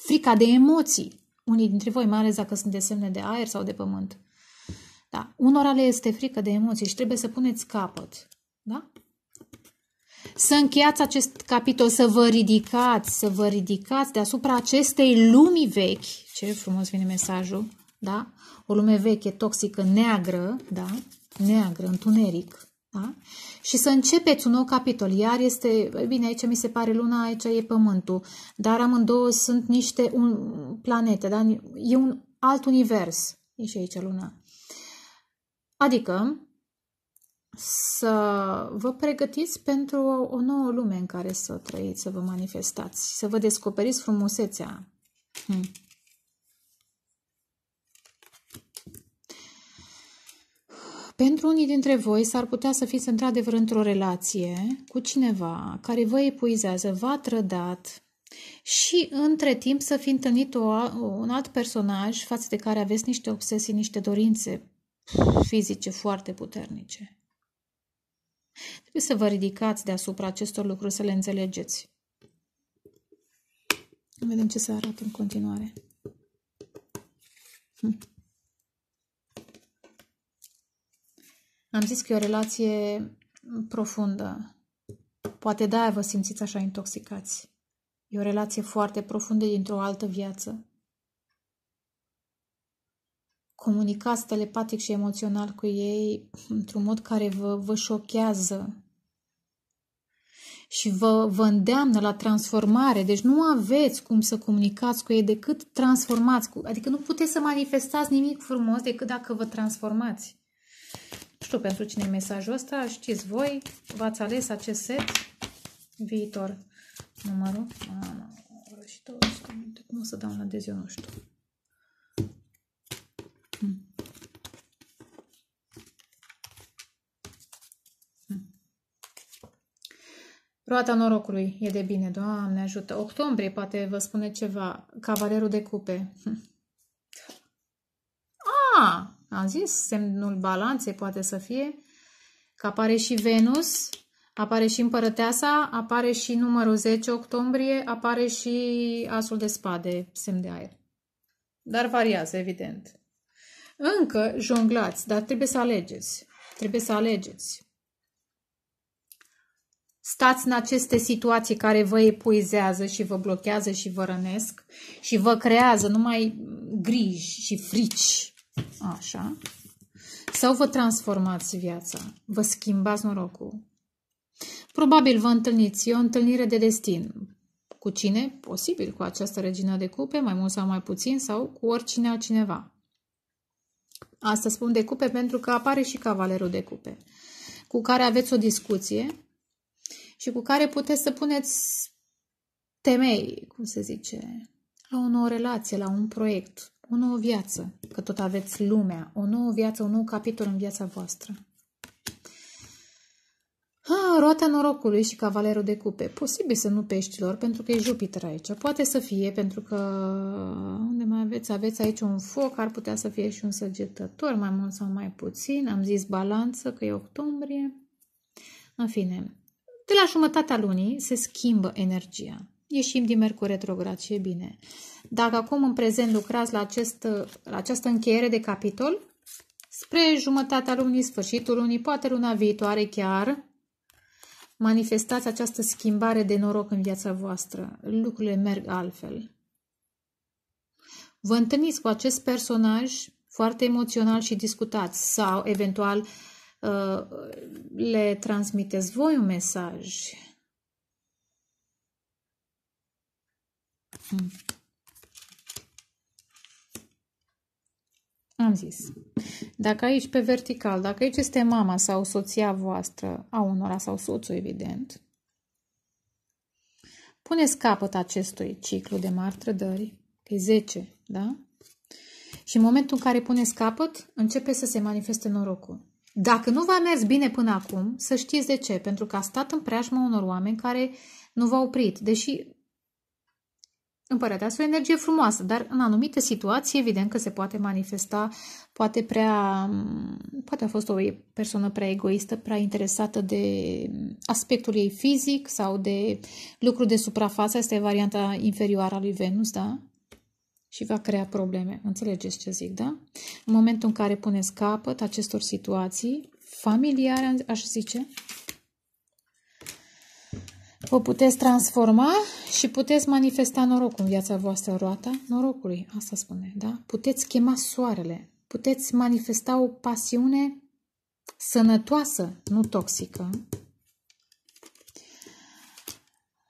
Speaker 1: frica de emoții. Unii dintre voi, mai ales dacă sunt de semne de aer sau de pământ. Da? Unora le este frică de emoții și trebuie să puneți capăt. Da? Să încheiați acest capitol, să vă ridicați, să vă ridicați deasupra acestei lumii vechi. Ce frumos vine mesajul, da? O lume veche, toxică, neagră, da? Neagră, întuneric, da? și să începeți un nou capitol. Iar este, bine, aici mi se pare luna, aici e pământul, dar amândouă sunt niște un, planete, dar e un alt univers. E și aici luna. Adică să vă pregătiți pentru o, o nouă lume în care să trăiți, să vă manifestați, să vă descoperiți frumusețea. Hmm. Pentru unii dintre voi s-ar putea să fiți într-adevăr într-o relație cu cineva care vă epuizează, v-a trădat și între timp să fi întâlnit o, un alt personaj față de care aveți niște obsesii, niște dorințe fizice foarte puternice. Trebuie să vă ridicați deasupra acestor lucruri, să le înțelegeți. Vedem ce se arată în continuare. Hm. Am zis că e o relație profundă. Poate de vă simțiți așa intoxicați. E o relație foarte profundă dintr-o altă viață. Comunicați telepatic și emoțional cu ei într-un mod care vă, vă șochează și vă, vă îndeamnă la transformare. Deci nu aveți cum să comunicați cu ei decât transformați. adică nu puteți să manifestați nimic frumos decât dacă vă transformați. Nu știu pentru cine e mesajul ăsta, știți voi, v-ați ales acest set viitor. Numărul? Mamă, oră și 20 minute. Cum o să downloadez eu, nu știu. Hmm. Hmm. Roata norocului e de bine, Doamne ajută. Octombrie poate vă spune ceva. Cavalerul de cupe. Hmm am zis, semnul balanței poate să fie, că apare și Venus, apare și împărăteasa, apare și numărul 10 octombrie, apare și asul de spade, semn de aer. Dar variază, evident. Încă jonglați, dar trebuie să alegeți. Trebuie să alegeți. Stați în aceste situații care vă epuizează și vă blochează și vă rănesc și vă creează numai griji și frici Așa. Sau vă transformați viața, vă schimbați norocul. Probabil vă întâlniți, e o întâlnire de destin. Cu cine? Posibil cu această regină de cupe, mai mult sau mai puțin, sau cu oricine altcineva. Asta spun de cupe pentru că apare și cavalerul de cupe, cu care aveți o discuție și cu care puteți să puneți temei, cum se zice, la o nouă relație, la un proiect, o nouă viață, că tot aveți lumea, o nouă viață, un nou capitol în viața voastră. Ah, roata norocului și cavalerul de cupe. Posibil să nu peștilor, pentru că e Jupiter aici. Poate să fie, pentru că unde mai aveți? Aveți aici un foc, ar putea să fie și un săgetător, mai mult sau mai puțin. Am zis balanță, că e octombrie. În fine, de la jumătatea lunii se schimbă energia. Ieșim din Mercur retrograd și e bine. Dacă acum în prezent lucrați la, acest, la această încheiere de capitol, spre jumătatea lunii, sfârșitul lunii, poate luna viitoare chiar, manifestați această schimbare de noroc în viața voastră. Lucrurile merg altfel. Vă întâlniți cu acest personaj foarte emoțional și discutați sau eventual uh, le transmiteți voi un mesaj. Hmm. Am zis. Dacă aici pe vertical, dacă aici este mama sau soția voastră, a unora sau soțul, evident, puneți capăt acestui ciclu de mari trădări, că e 10, da? Și în momentul în care puneți capăt, începe să se manifeste norocul. Dacă nu v-a mers bine până acum, să știți de ce, pentru că a stat în preajma unor oameni care nu v-au oprit, deși Împărătea o energie frumoasă, dar în anumite situații, evident că se poate manifesta, poate prea, poate a fost o persoană prea egoistă, prea interesată de aspectul ei fizic sau de lucru de suprafață, asta e varianta inferioară a lui Venus, da? Și va crea probleme, înțelegeți ce zic, da? În momentul în care puneți capăt acestor situații familiare, aș zice, Vă puteți transforma și puteți manifesta norocul în viața voastră, roata norocului, asta spune, da? Puteți chema soarele, puteți manifesta o pasiune sănătoasă, nu toxică.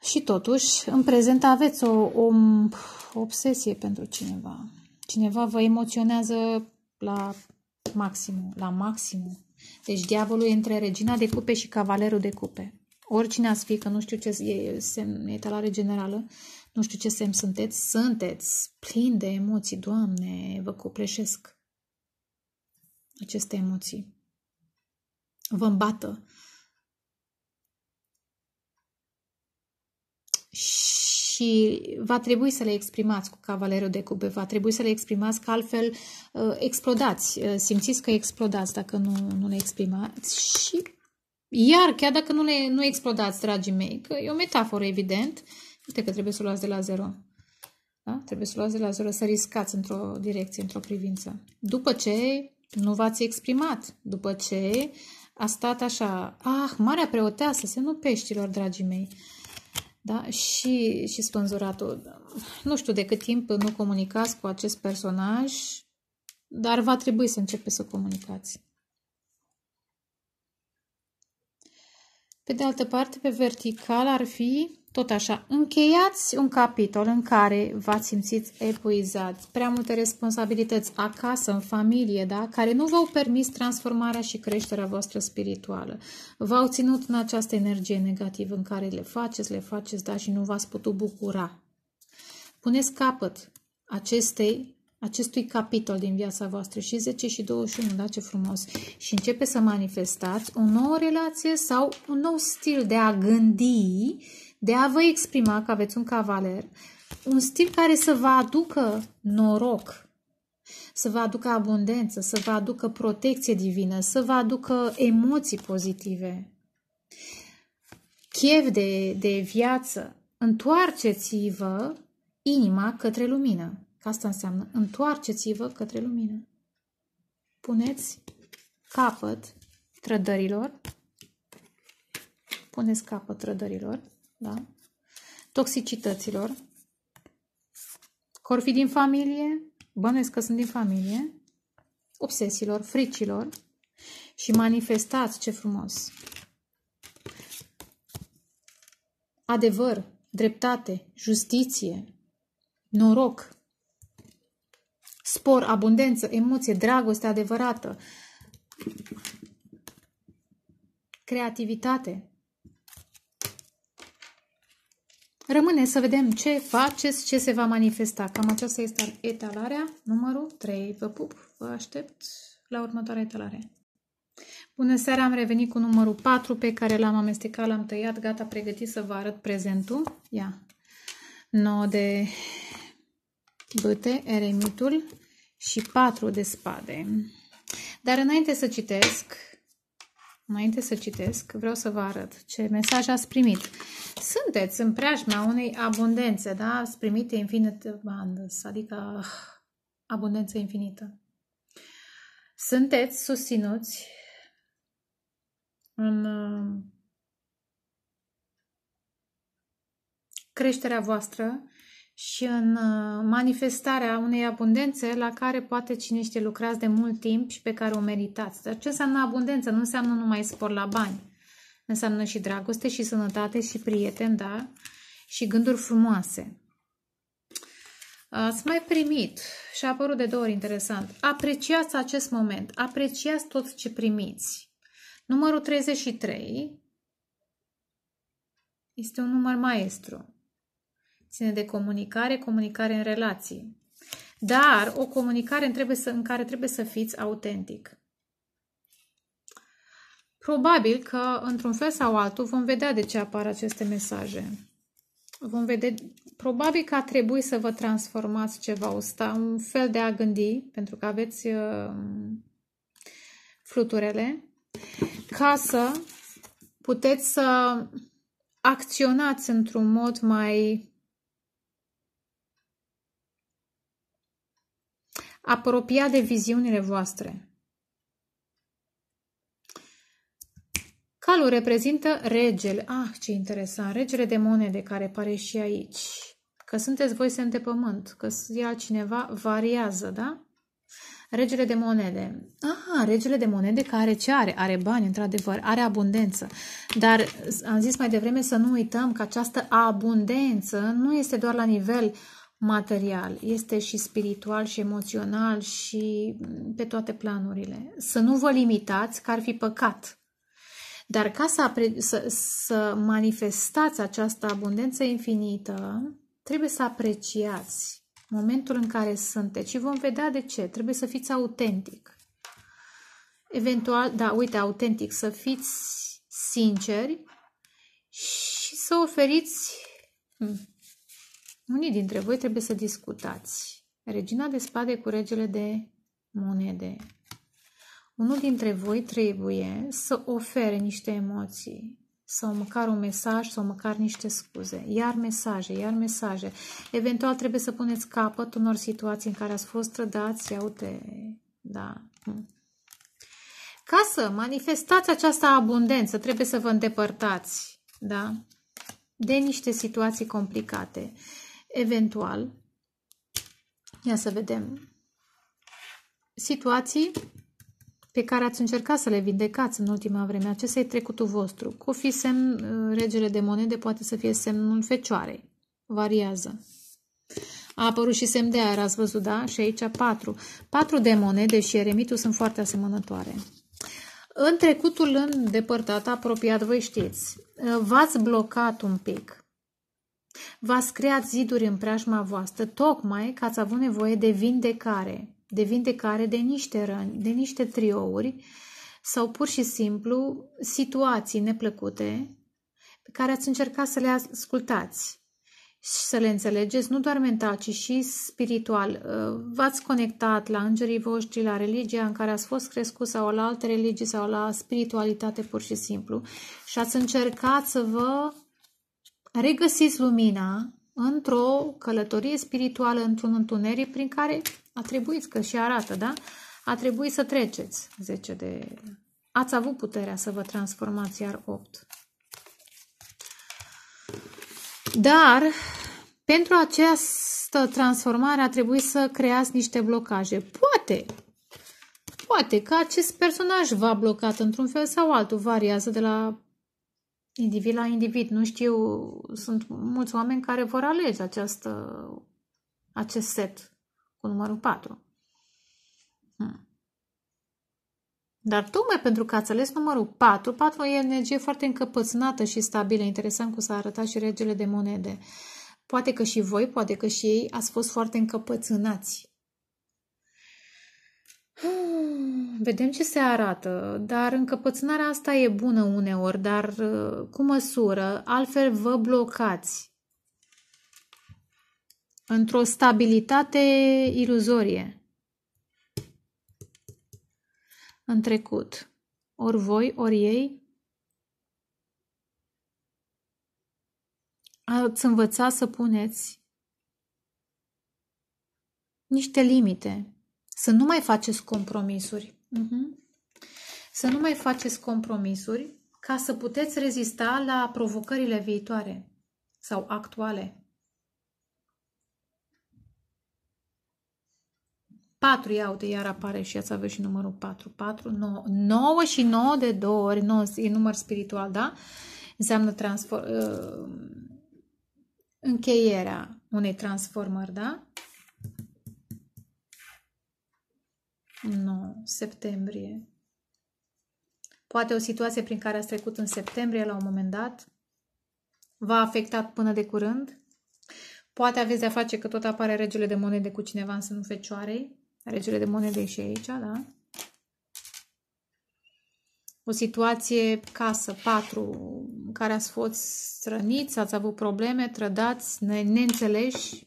Speaker 1: Și totuși, în prezent aveți o, o, obsesie pentru cineva. Cineva vă emoționează la maximum, la maximum. Deci diavolul e între regina de cupe și cavalerul de cupe oricine ați fi, că nu știu ce e semn, talare generală, nu știu ce semn sunteți, sunteți plini de emoții, Doamne, vă copleșesc aceste emoții. Vă îmbată. Și va trebui să le exprimați cu cavalerul de cupe, va trebui să le exprimați, că altfel uh, explodați, uh, simțiți că explodați dacă nu, nu le exprimați și iar, chiar dacă nu, le, nu explodați, dragii mei, că e o metaforă, evident, uite că trebuie să o luați de la zero. Da? Trebuie să o luați de la zero, să riscați într-o direcție, într-o privință. După ce nu v-ați exprimat, după ce a stat așa, ah, marea preoteasă, semnul peștilor, dragii mei, da? și, și spânzuratul. Nu știu de cât timp nu comunicați cu acest personaj, dar va trebui să începeți să comunicați. Pe de altă parte, pe vertical ar fi tot așa. Încheiați un capitol în care v-ați simțit epuizați, prea multe responsabilități acasă, în familie, da? care nu v-au permis transformarea și creșterea voastră spirituală. V-au ținut în această energie negativă în care le faceți, le faceți, da, și nu v-ați putut bucura. Puneți capăt acestei acestui capitol din viața voastră și 10 și 21, da, ce frumos. Și începe să manifestați o nouă relație sau un nou stil de a gândi, de a vă exprima că aveți un cavaler, un stil care să vă aducă noroc, să vă aducă abundență, să vă aducă protecție divină, să vă aducă emoții pozitive, chef de, de viață. Întoarceți-vă inima către lumină. Că asta înseamnă întoarceți-vă către lumină. Puneți capăt trădărilor. Puneți capăt trădărilor, da? Toxicităților. corfii fi din familie, bănuiesc că sunt din familie, obsesiilor, fricilor și manifestați, ce frumos, adevăr, dreptate, justiție, noroc, spor, abundență, emoție, dragoste adevărată, creativitate. Rămâne să vedem ce faceți, ce se va manifesta. Cam aceasta este etalarea, numărul 3. Vă pup, vă aștept la următoarea etalare. Bună seara, am revenit cu numărul 4 pe care l-am amestecat, l-am tăiat, gata, pregătit să vă arăt prezentul. Ia, 9 de bâte, eremitul și patru de spade. Dar înainte să citesc, înainte să citesc, vreau să vă arăt ce mesaj ați primit. Sunteți în preajma unei abundențe, da? Ați primit infinit abundance, adică ah, abundență infinită. Sunteți susținuți în uh, creșterea voastră și în uh, manifestarea unei abundențe la care poate cine știe lucrați de mult timp și pe care o meritați. Dar ce înseamnă abundență? Nu înseamnă numai spor la bani. Înseamnă și dragoste și sănătate și prieteni, da? Și gânduri frumoase. Ați mai primit și a apărut de două ori interesant. Apreciați acest moment. Apreciați tot ce primiți. Numărul 33 este un număr maestru. Ține de comunicare, comunicare în relații. Dar o comunicare în, trebuie să, în care trebuie să fiți autentic. Probabil că, într-un fel sau altul, vom vedea de ce apar aceste mesaje. Vom vedea, probabil că a trebuit să vă transformați ceva, un fel de a gândi, pentru că aveți uh, fluturele, ca să puteți să acționați într-un mod mai apropia de viziunile voastre. Calul reprezintă regele. Ah, ce interesant! Regele de monede care apare și aici. Că sunteți voi semn de pământ, că ia cineva variază, da? Regele de monede. Ah, regele de monede care ce are? Are bani, într-adevăr, are abundență. Dar am zis mai devreme să nu uităm că această abundență nu este doar la nivel uh, material, este și spiritual și emoțional și pe toate planurile. Să nu vă limitați, că ar fi păcat. Dar ca să, să, să manifestați această abundență infinită, trebuie să apreciați momentul în care sunteți și vom vedea de ce. Trebuie să fiți autentic. Eventual, da, uite, autentic, să fiți sinceri și să oferiți hmm, unii dintre voi trebuie să discutați. Regina de spade cu regele de monede. Unul dintre voi trebuie să ofere niște emoții sau măcar un mesaj sau măcar niște scuze. Iar mesaje, iar mesaje. Eventual trebuie să puneți capăt unor situații în care ați fost trădați. Ia uite, da. Ca să manifestați această abundență, trebuie să vă îndepărtați, da? De niște situații complicate eventual, ia să vedem, situații pe care ați încercat să le vindecați în ultima vreme. Acesta e trecutul vostru. Cu fi semn uh, regele de monede, poate să fie semnul fecioarei. Variază. A apărut și semn de aer, ați văzut, da? Și aici patru. Patru de monede și eremitul sunt foarte asemănătoare. În trecutul îndepărtat, apropiat, voi știți, uh, v-ați blocat un pic V-ați creat ziduri în preajma voastră tocmai că ați avut nevoie de vindecare, de vindecare de niște răni, de niște triouri sau pur și simplu situații neplăcute pe care ați încercat să le ascultați și să le înțelegeți nu doar mental, ci și spiritual. Uh, v-ați conectat la îngerii voștri, la religia în care ați fost crescut sau la alte religii sau la spiritualitate pur și simplu și ați încercat să vă regăsiți lumina într-o călătorie spirituală, într-un întuneric prin care a trebuit, că și arată, da? A trebuit să treceți, 10 de... Ați avut puterea să vă transformați, iar 8. Dar, pentru această transformare a trebuit să creați niște blocaje. Poate, poate că acest personaj v-a blocat într-un fel sau altul, variază de la individ la individ. Nu știu, sunt mulți oameni care vor alege această, acest set cu numărul 4. Hmm. Dar tocmai pentru că ați ales numărul 4, 4 e energie foarte încăpățânată și stabilă. Interesant cum s-a arătat și regele de monede. Poate că și voi, poate că și ei ați fost foarte încăpățânați vedem ce se arată, dar încăpățânarea asta e bună uneori, dar uh, cu măsură, altfel vă blocați într-o stabilitate iluzorie în trecut. Ori voi, ori ei ați învățat să puneți niște limite să nu mai faceți compromisuri. Mhm. Să nu mai faceți compromisuri ca să puteți rezista la provocările viitoare sau actuale. 4, iau de iar apare și ați avut și numărul 4, 4, 9, 9 și 9 de două ori, 9 e număr spiritual, da? Înseamnă transform, uh, încheierea unei transformări, da? Nu, septembrie. Poate o situație prin care ați trecut în septembrie la un moment dat v-a afectat până de curând. Poate aveți de-a face că tot apare regele de monede cu cineva în sânul fecioarei. Regele de monede e și aici, da? O situație casă, patru, în care ați fost străniți, ați avut probleme, trădați, neînțeleși,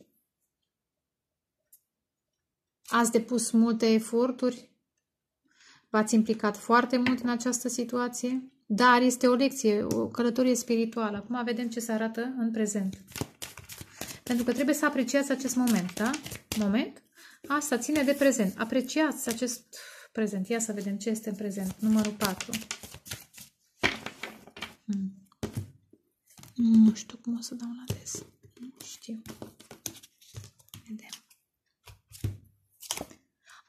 Speaker 1: Ați depus multe eforturi, v-ați implicat foarte mult în această situație, dar este o lecție, o călătorie spirituală. Acum vedem ce se arată în prezent. Pentru că trebuie să apreciați acest moment, da? Moment. Asta ține de prezent. Apreciați acest prezent. Ia să vedem ce este în prezent. Numărul 4. Hmm. Nu știu cum o să dau la des. Nu știu.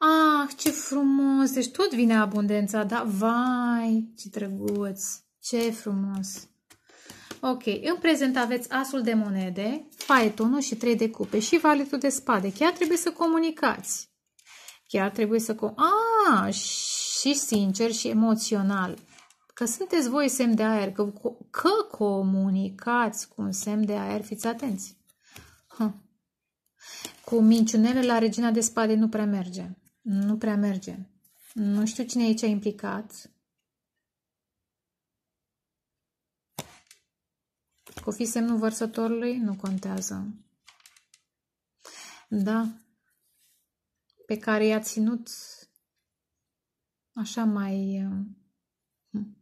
Speaker 1: Ah, ce frumos! Deci tot vine abundența, da? Vai, ce drăguț! Ce frumos! Ok, în prezent aveți asul de monede, faetonul și trei de cupe și valetul de spade. Chiar trebuie să comunicați. Chiar trebuie să... Com ah, și sincer și emoțional. Că sunteți voi semn de aer, că, că comunicați cu un semn de aer, fiți atenți. Huh. Cu minciunele la regina de spade nu prea merge. Nu prea merge. Nu știu cine e aici implicat. Cu fi semnul vărsătorului, nu contează. Da. Pe care i-a ținut așa mai... Uh, hmm.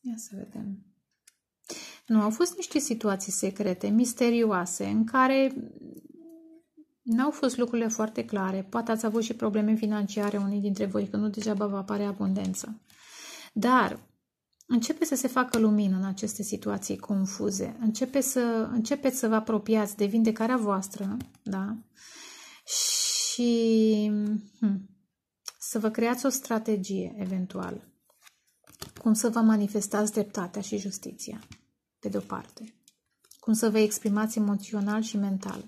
Speaker 1: Ia să vedem. Nu, au fost niște situații secrete, misterioase, în care n-au fost lucrurile foarte clare. Poate ați avut și probleme financiare unii dintre voi, că nu degeaba vă apare abundență. Dar începe să se facă lumină în aceste situații confuze. Începe să, începeți să vă apropiați de vindecarea voastră, da? Și hm, să vă creați o strategie, eventual, cum să vă manifestați dreptatea și justiția pe de-o parte. Cum să vă exprimați emoțional și mental.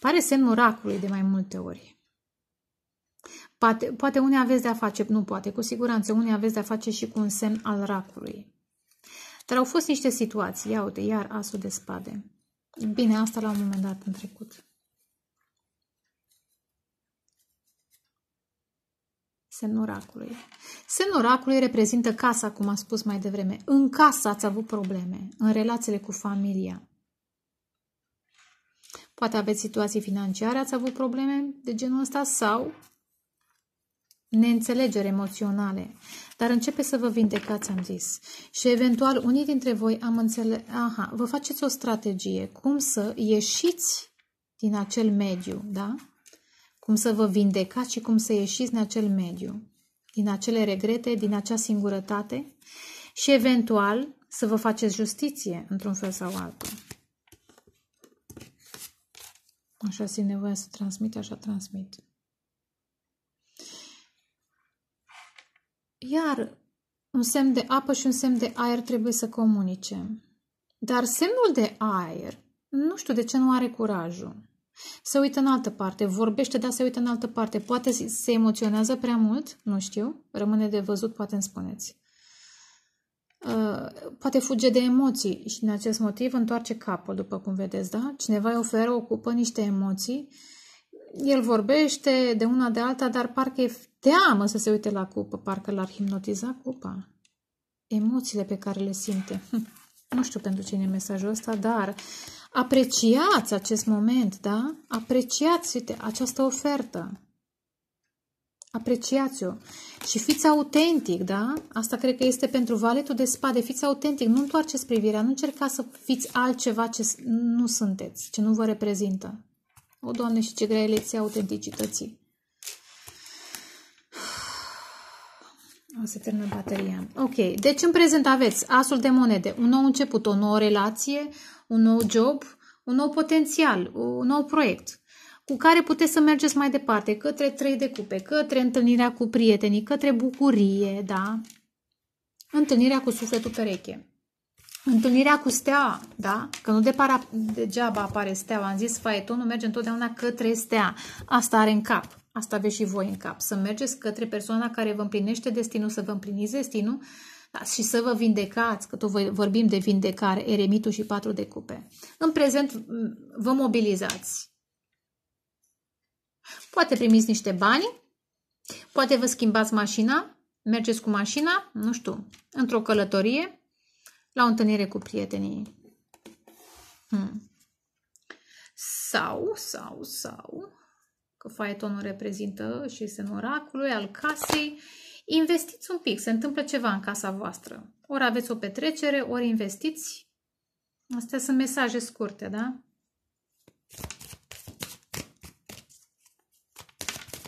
Speaker 1: Pare semnul racului de mai multe ori. Poate, poate unii aveți de-a face, nu poate, cu siguranță, unii aveți de-a face și cu un semn al racului. Dar au fost niște situații, iau uite, iar asul de spade. Bine, asta la un moment dat în trecut. Semnul racului. Semnul reprezintă casa, cum am spus mai devreme. În casa ați avut probleme, în relațiile cu familia. Poate aveți situații financiare, ați avut probleme de genul ăsta sau neînțelegeri emoționale. Dar începe să vă vindecați, am zis. Și eventual, unii dintre voi am înțeles... Aha, vă faceți o strategie. Cum să ieșiți din acel mediu, da? cum să vă vindecați și cum să ieșiți din acel mediu, din acele regrete, din acea singurătate și eventual să vă faceți justiție într-un fel sau altul. Așa simt nevoia să transmit, așa transmit. Iar un semn de apă și un semn de aer trebuie să comunice. Dar semnul de aer, nu știu de ce nu are curajul. Se uită în altă parte, vorbește, dar se uită în altă parte. Poate se emoționează prea mult, nu știu, rămâne de văzut, poate îmi spuneți. Uh, poate fuge de emoții și din acest motiv întoarce capul, după cum vedeți, da? Cineva îi oferă, ocupă niște emoții, el vorbește de una de alta, dar parcă e teamă să se uite la cupă, parcă l-ar hipnotiza cupa. Emoțiile pe care le simte. Nu știu pentru cine e mesajul ăsta, dar Apreciați acest moment, da? Apreciați uite, această ofertă. Apreciați-o. Și fiți autentic, da? Asta cred că este pentru valetul de spade. Fiți autentic, nu întoarceți privirea, nu încercați să fiți altceva ce nu sunteți, ce nu vă reprezintă. O, Doamne, și ce grea e lecția autenticității. O să termină bateria. Ok, deci în prezent aveți asul de monede, un nou început, o nouă relație, un nou job, un nou potențial, un nou proiect cu care puteți să mergeți mai departe, către trei de cupe, către întâlnirea cu prietenii, către bucurie, da? Întâlnirea cu sufletul pereche. Întâlnirea cu stea, da? Că nu de para, degeaba apare steaua. Am zis, faetonul merge întotdeauna către stea. Asta are în cap. Asta aveți și voi în cap. Să mergeți către persoana care vă împlinește destinul, să vă împliniți destinul, și să vă vindecați, că tot vorbim de vindecare, eremitul și patru de cupe. În prezent vă mobilizați. Poate primiți niște bani, poate vă schimbați mașina, mergeți cu mașina, nu știu, într-o călătorie, la o întâlnire cu prietenii. Hmm. Sau, sau, sau, că faetonul reprezintă și este în oracului al casei, Investiți un pic, se întâmplă ceva în casa voastră. Ori aveți o petrecere, ori investiți. Astea sunt mesaje scurte, da?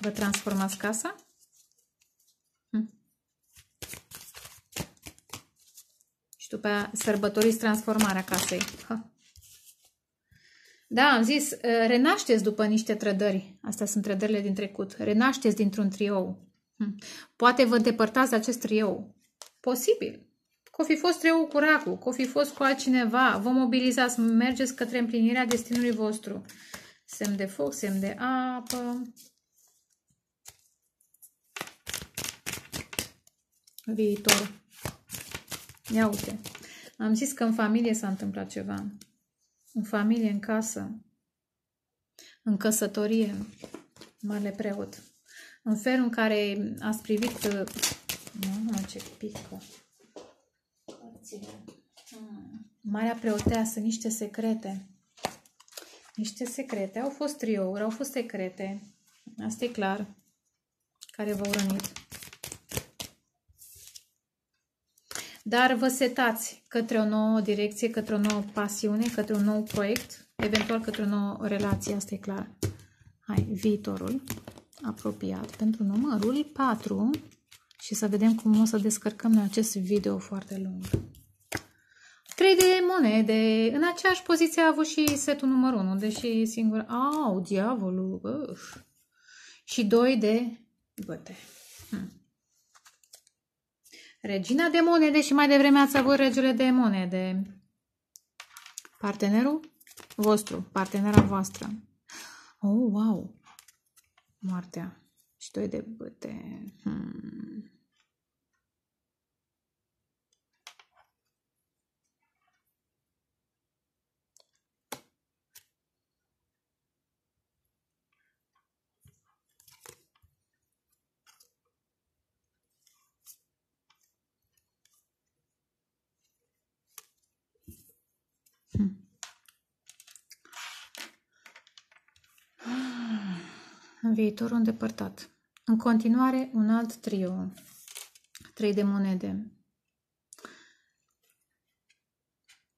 Speaker 1: Vă transformați casa? Hm. Și după aia sărbătoriți transformarea casei. Ha. Da, am zis, eh, renașteți după niște trădări. Astea sunt trădările din trecut. Renașteți dintr-un triou. Hmm. Poate vă îndepărtați de acest trieu? Posibil. Că fi fost treu cu racul, că fi fost cu altcineva, vă mobilizați, mergeți către împlinirea destinului vostru. Semn de foc, semn de apă. Viitor. Ia uite. Am zis că în familie s-a întâmplat ceva. În familie, în casă. În căsătorie. Marele preot în felul în care ați privit... nu uh, ce pică! Hmm. Marea preoteasă, niște secrete. Niște secrete. Au fost triouri, au fost secrete. Asta e clar. Care v-au rănit. Dar vă setați către o nouă direcție, către o nouă pasiune, către un nou proiect, eventual către o nouă relație, asta e clar. Hai, viitorul apropiat pentru numărul 4 și să vedem cum o să descărcăm în acest video foarte lung. 3 de monede. În aceeași poziție a avut și setul numărul 1, deși singur... Au, diavolul! Uf. Și 2 de băte. Hm. Regina de monede și mai devreme ați avut regele de monede. Partenerul vostru, partenera voastră. Oh, wow! moartea și doi de băte. Hmm. Hmm în viitor îndepărtat. În continuare, un alt trio. Trei de monede.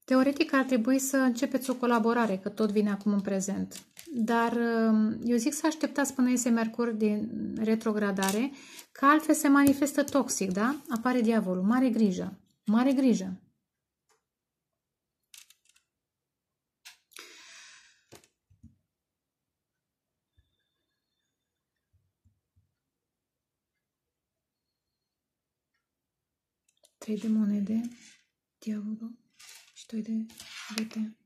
Speaker 1: Teoretic ar trebui să începeți o colaborare, că tot vine acum în prezent. Dar um, eu zic să așteptați până iese Mercur din retrogradare, că altfel se manifestă toxic, da? Apare diavolul. Mare grijă. Mare grijă. 3 de monede, diavolul și 2 de vete.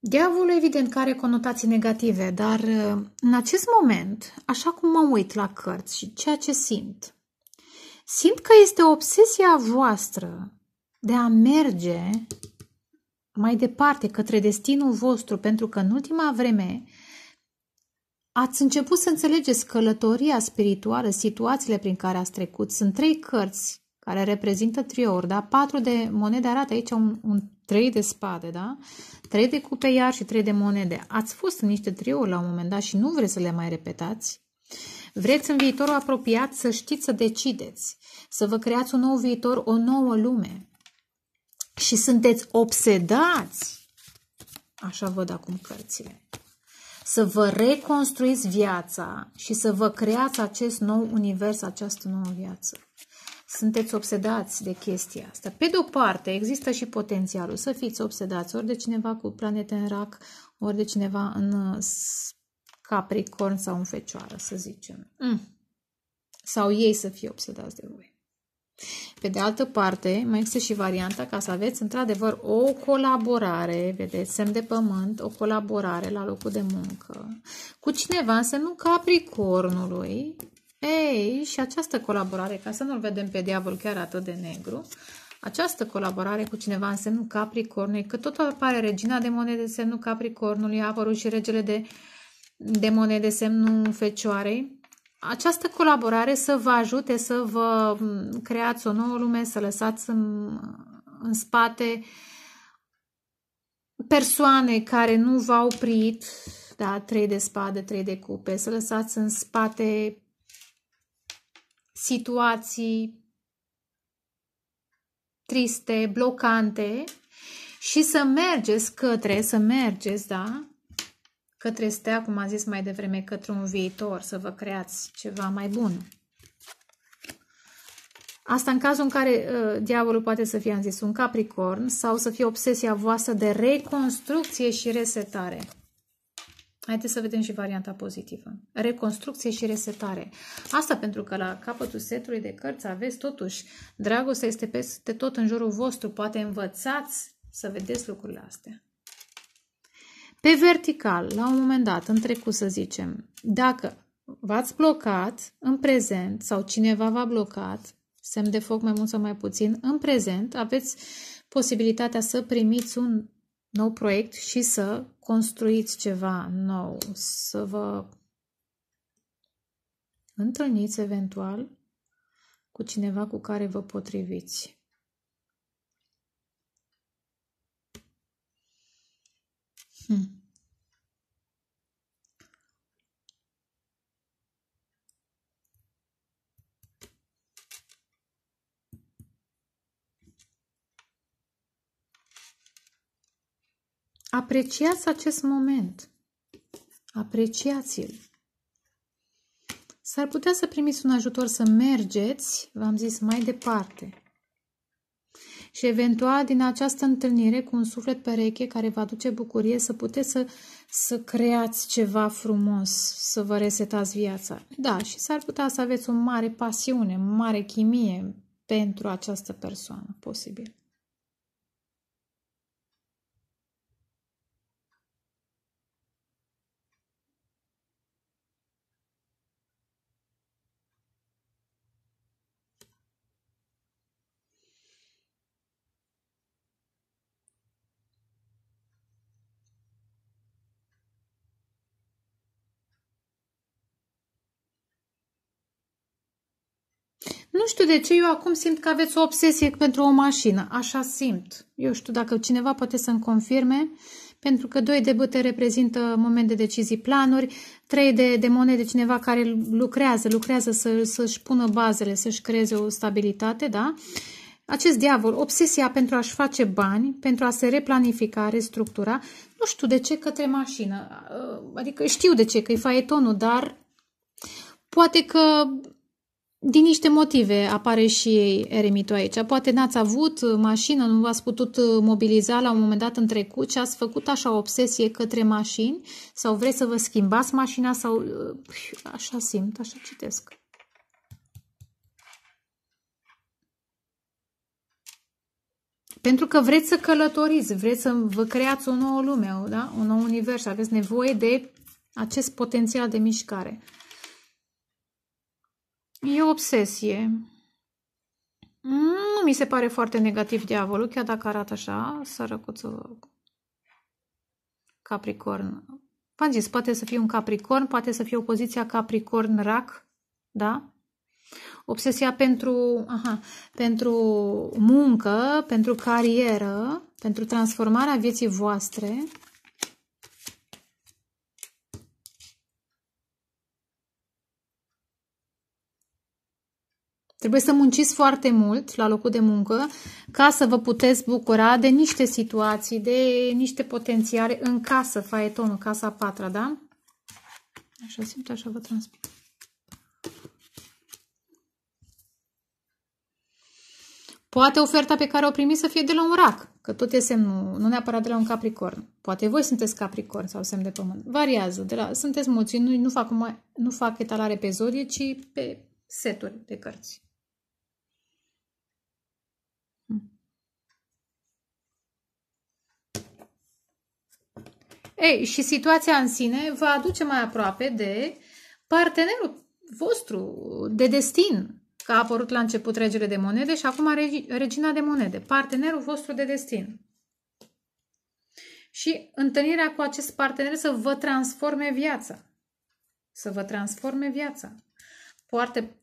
Speaker 1: Diavolul, evident, că are conotații negative, dar uh, în acest moment, așa cum mă uit la cărți și ceea ce simt, simt că este obsesia voastră de a merge mai departe către destinul vostru, pentru că în ultima vreme ați început să înțelegeți călătoria spirituală, situațiile prin care ați trecut. Sunt trei cărți care reprezintă trior, da? Patru de monede arată aici un, un trei de spade, da? Trei de cupe iar și trei de monede. Ați fost în niște triori la un moment dat și nu vreți să le mai repetați. Vreți în viitorul apropiat să știți să decideți, să vă creați un nou viitor, o nouă lume și sunteți obsedați, așa văd acum cărțile, să vă reconstruiți viața și să vă creați acest nou univers, această nouă viață. Sunteți obsedați de chestia asta. Pe de-o parte, există și potențialul să fiți obsedați ori de cineva cu planete în rac, ori de cineva în capricorn sau în fecioară, să zicem. Mm. Sau ei să fie obsedați de voi. Pe de altă parte, mai există și varianta ca să aveți într-adevăr o colaborare, vedeți, semn de pământ, o colaborare la locul de muncă, cu cineva, să nu capricornului. Ei, și această colaborare, ca să nu-l vedem pe diavol chiar atât de negru, această colaborare cu cineva în semnul Capricornului, că tot apare regina de monede semnul Capricornului, a apărut și regele de, de monede semnul Fecioarei, această colaborare să vă ajute să vă creați o nouă lume, să lăsați în, în spate persoane care nu v-au prit, da, trei de spade, trei de cupe, să lăsați în spate situații triste, blocante și să mergeți către, să mergeți, da, către stea, cum am zis mai devreme, către un viitor, să vă creați ceva mai bun. Asta în cazul în care uh, diavolul poate să fie, am zis, un capricorn sau să fie obsesia voastră de reconstrucție și resetare. Haideți să vedem și varianta pozitivă. Reconstrucție și resetare. Asta pentru că la capătul setului de cărți aveți totuși dragostea este peste tot în jurul vostru. Poate învățați să vedeți lucrurile astea. Pe vertical, la un moment dat, în trecut să zicem, dacă v-ați blocat în prezent sau cineva v-a blocat, semn de foc mai mult sau mai puțin, în prezent aveți posibilitatea să primiți un nou proiect și să construiți ceva nou, să vă întâlniți eventual cu cineva cu care vă potriviți. Hmm. Apreciați acest moment. Apreciați-l. S-ar putea să primiți un ajutor să mergeți, v-am zis, mai departe și eventual din această întâlnire cu un suflet pereche care vă aduce bucurie să puteți să, să creați ceva frumos, să vă resetați viața. Da, și s-ar putea să aveți o mare pasiune, mare chimie pentru această persoană, posibil. Nu știu de ce, eu acum simt că aveți o obsesie pentru o mașină. Așa simt. Eu știu dacă cineva poate să-mi confirme, pentru că doi de bâte reprezintă moment de decizii, planuri, Trei de, de monede, cineva care lucrează, lucrează să, să-și pună bazele, să-și creeze o stabilitate, da? Acest diavol, obsesia pentru a-și face bani, pentru a se replanifica, restructura, nu știu de ce către mașină. Adică știu de ce, că e faetonul, dar poate că din niște motive apare și ei eremitul aici. Poate n-ați avut mașină, nu v-ați putut uh, mobiliza la un moment dat în trecut și ați făcut așa o obsesie către mașini sau vreți să vă schimbați mașina sau... Uh, așa simt, așa citesc. Pentru că vreți să călătoriți, vreți să vă creați o nouă lume, da? un nou univers, aveți nevoie de acest potențial de mișcare. E o obsesie. Nu mi se pare foarte negativ diavolul, chiar dacă arată așa, sărăcuțul Capricorn. V-am zis, poate să fie un Capricorn, poate să fie o poziție Capricorn-Rac, da? Obsesia pentru, aha, pentru muncă, pentru carieră, pentru transformarea vieții voastre, Trebuie să munciți foarte mult la locul de muncă ca să vă puteți bucura de niște situații, de niște potențiale în casă, faetonul, casa patra, da? Așa simt, așa vă transmit. Poate oferta pe care o primiți să fie de la un rac, că tot e semnul, nu neapărat de la un capricorn. Poate voi sunteți capricorn sau semn de pământ. Variază, de la, sunteți mulți, nu, nu, fac, nu fac etalare pe zodie, ci pe seturi de cărți. Ei, și situația în sine vă aduce mai aproape de partenerul vostru, de destin, că a apărut la început regele de monede și acum regina de monede, partenerul vostru de destin. Și întâlnirea cu acest partener să vă transforme viața. Să vă transforme viața. Poate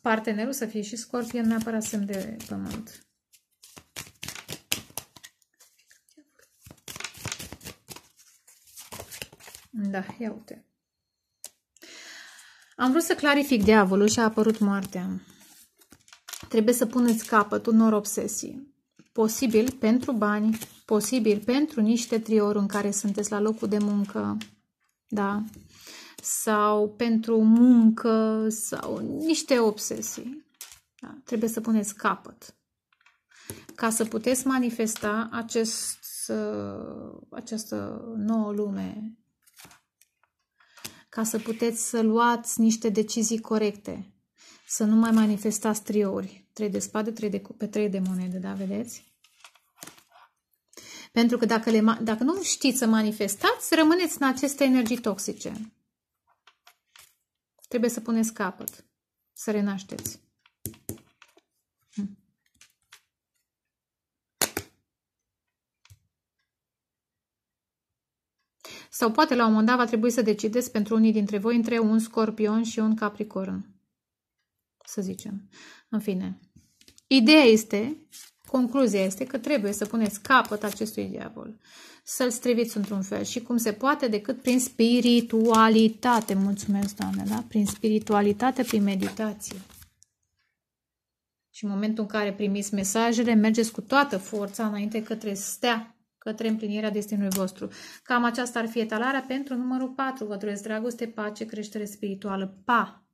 Speaker 1: partenerul să fie și scorpion, neapărat semn de pământ. Da, ia uite. Am vrut să clarific diavolul și a apărut moartea. Trebuie să puneți capăt unor obsesii. Posibil pentru bani, posibil pentru niște triori în care sunteți la locul de muncă, da? Sau pentru muncă, sau niște obsesii. Da? Trebuie să puneți capăt. Ca să puteți manifesta acest, uh, această nouă lume ca să puteți să luați niște decizii corecte. Să nu mai manifestați triouri. Trei de spade, trei de cupe, trei de monede, da, vedeți? Pentru că dacă, le, dacă nu știți să manifestați, rămâneți în aceste energii toxice. Trebuie să puneți capăt, să renașteți. Sau poate la un moment dat va trebui să decideți pentru unii dintre voi între un scorpion și un capricorn. Să zicem. În fine. Ideea este, concluzia este că trebuie să puneți capăt acestui diavol. Să-l striviți într-un fel și cum se poate decât prin spiritualitate. Mulțumesc, Doamne, da? Prin spiritualitate, prin meditație. Și în momentul în care primiți mesajele, mergeți cu toată forța înainte către stea către împlinirea destinului vostru. Cam aceasta ar fi etalarea pentru numărul 4. Vă doresc dragoste, pace, creștere spirituală. Pa!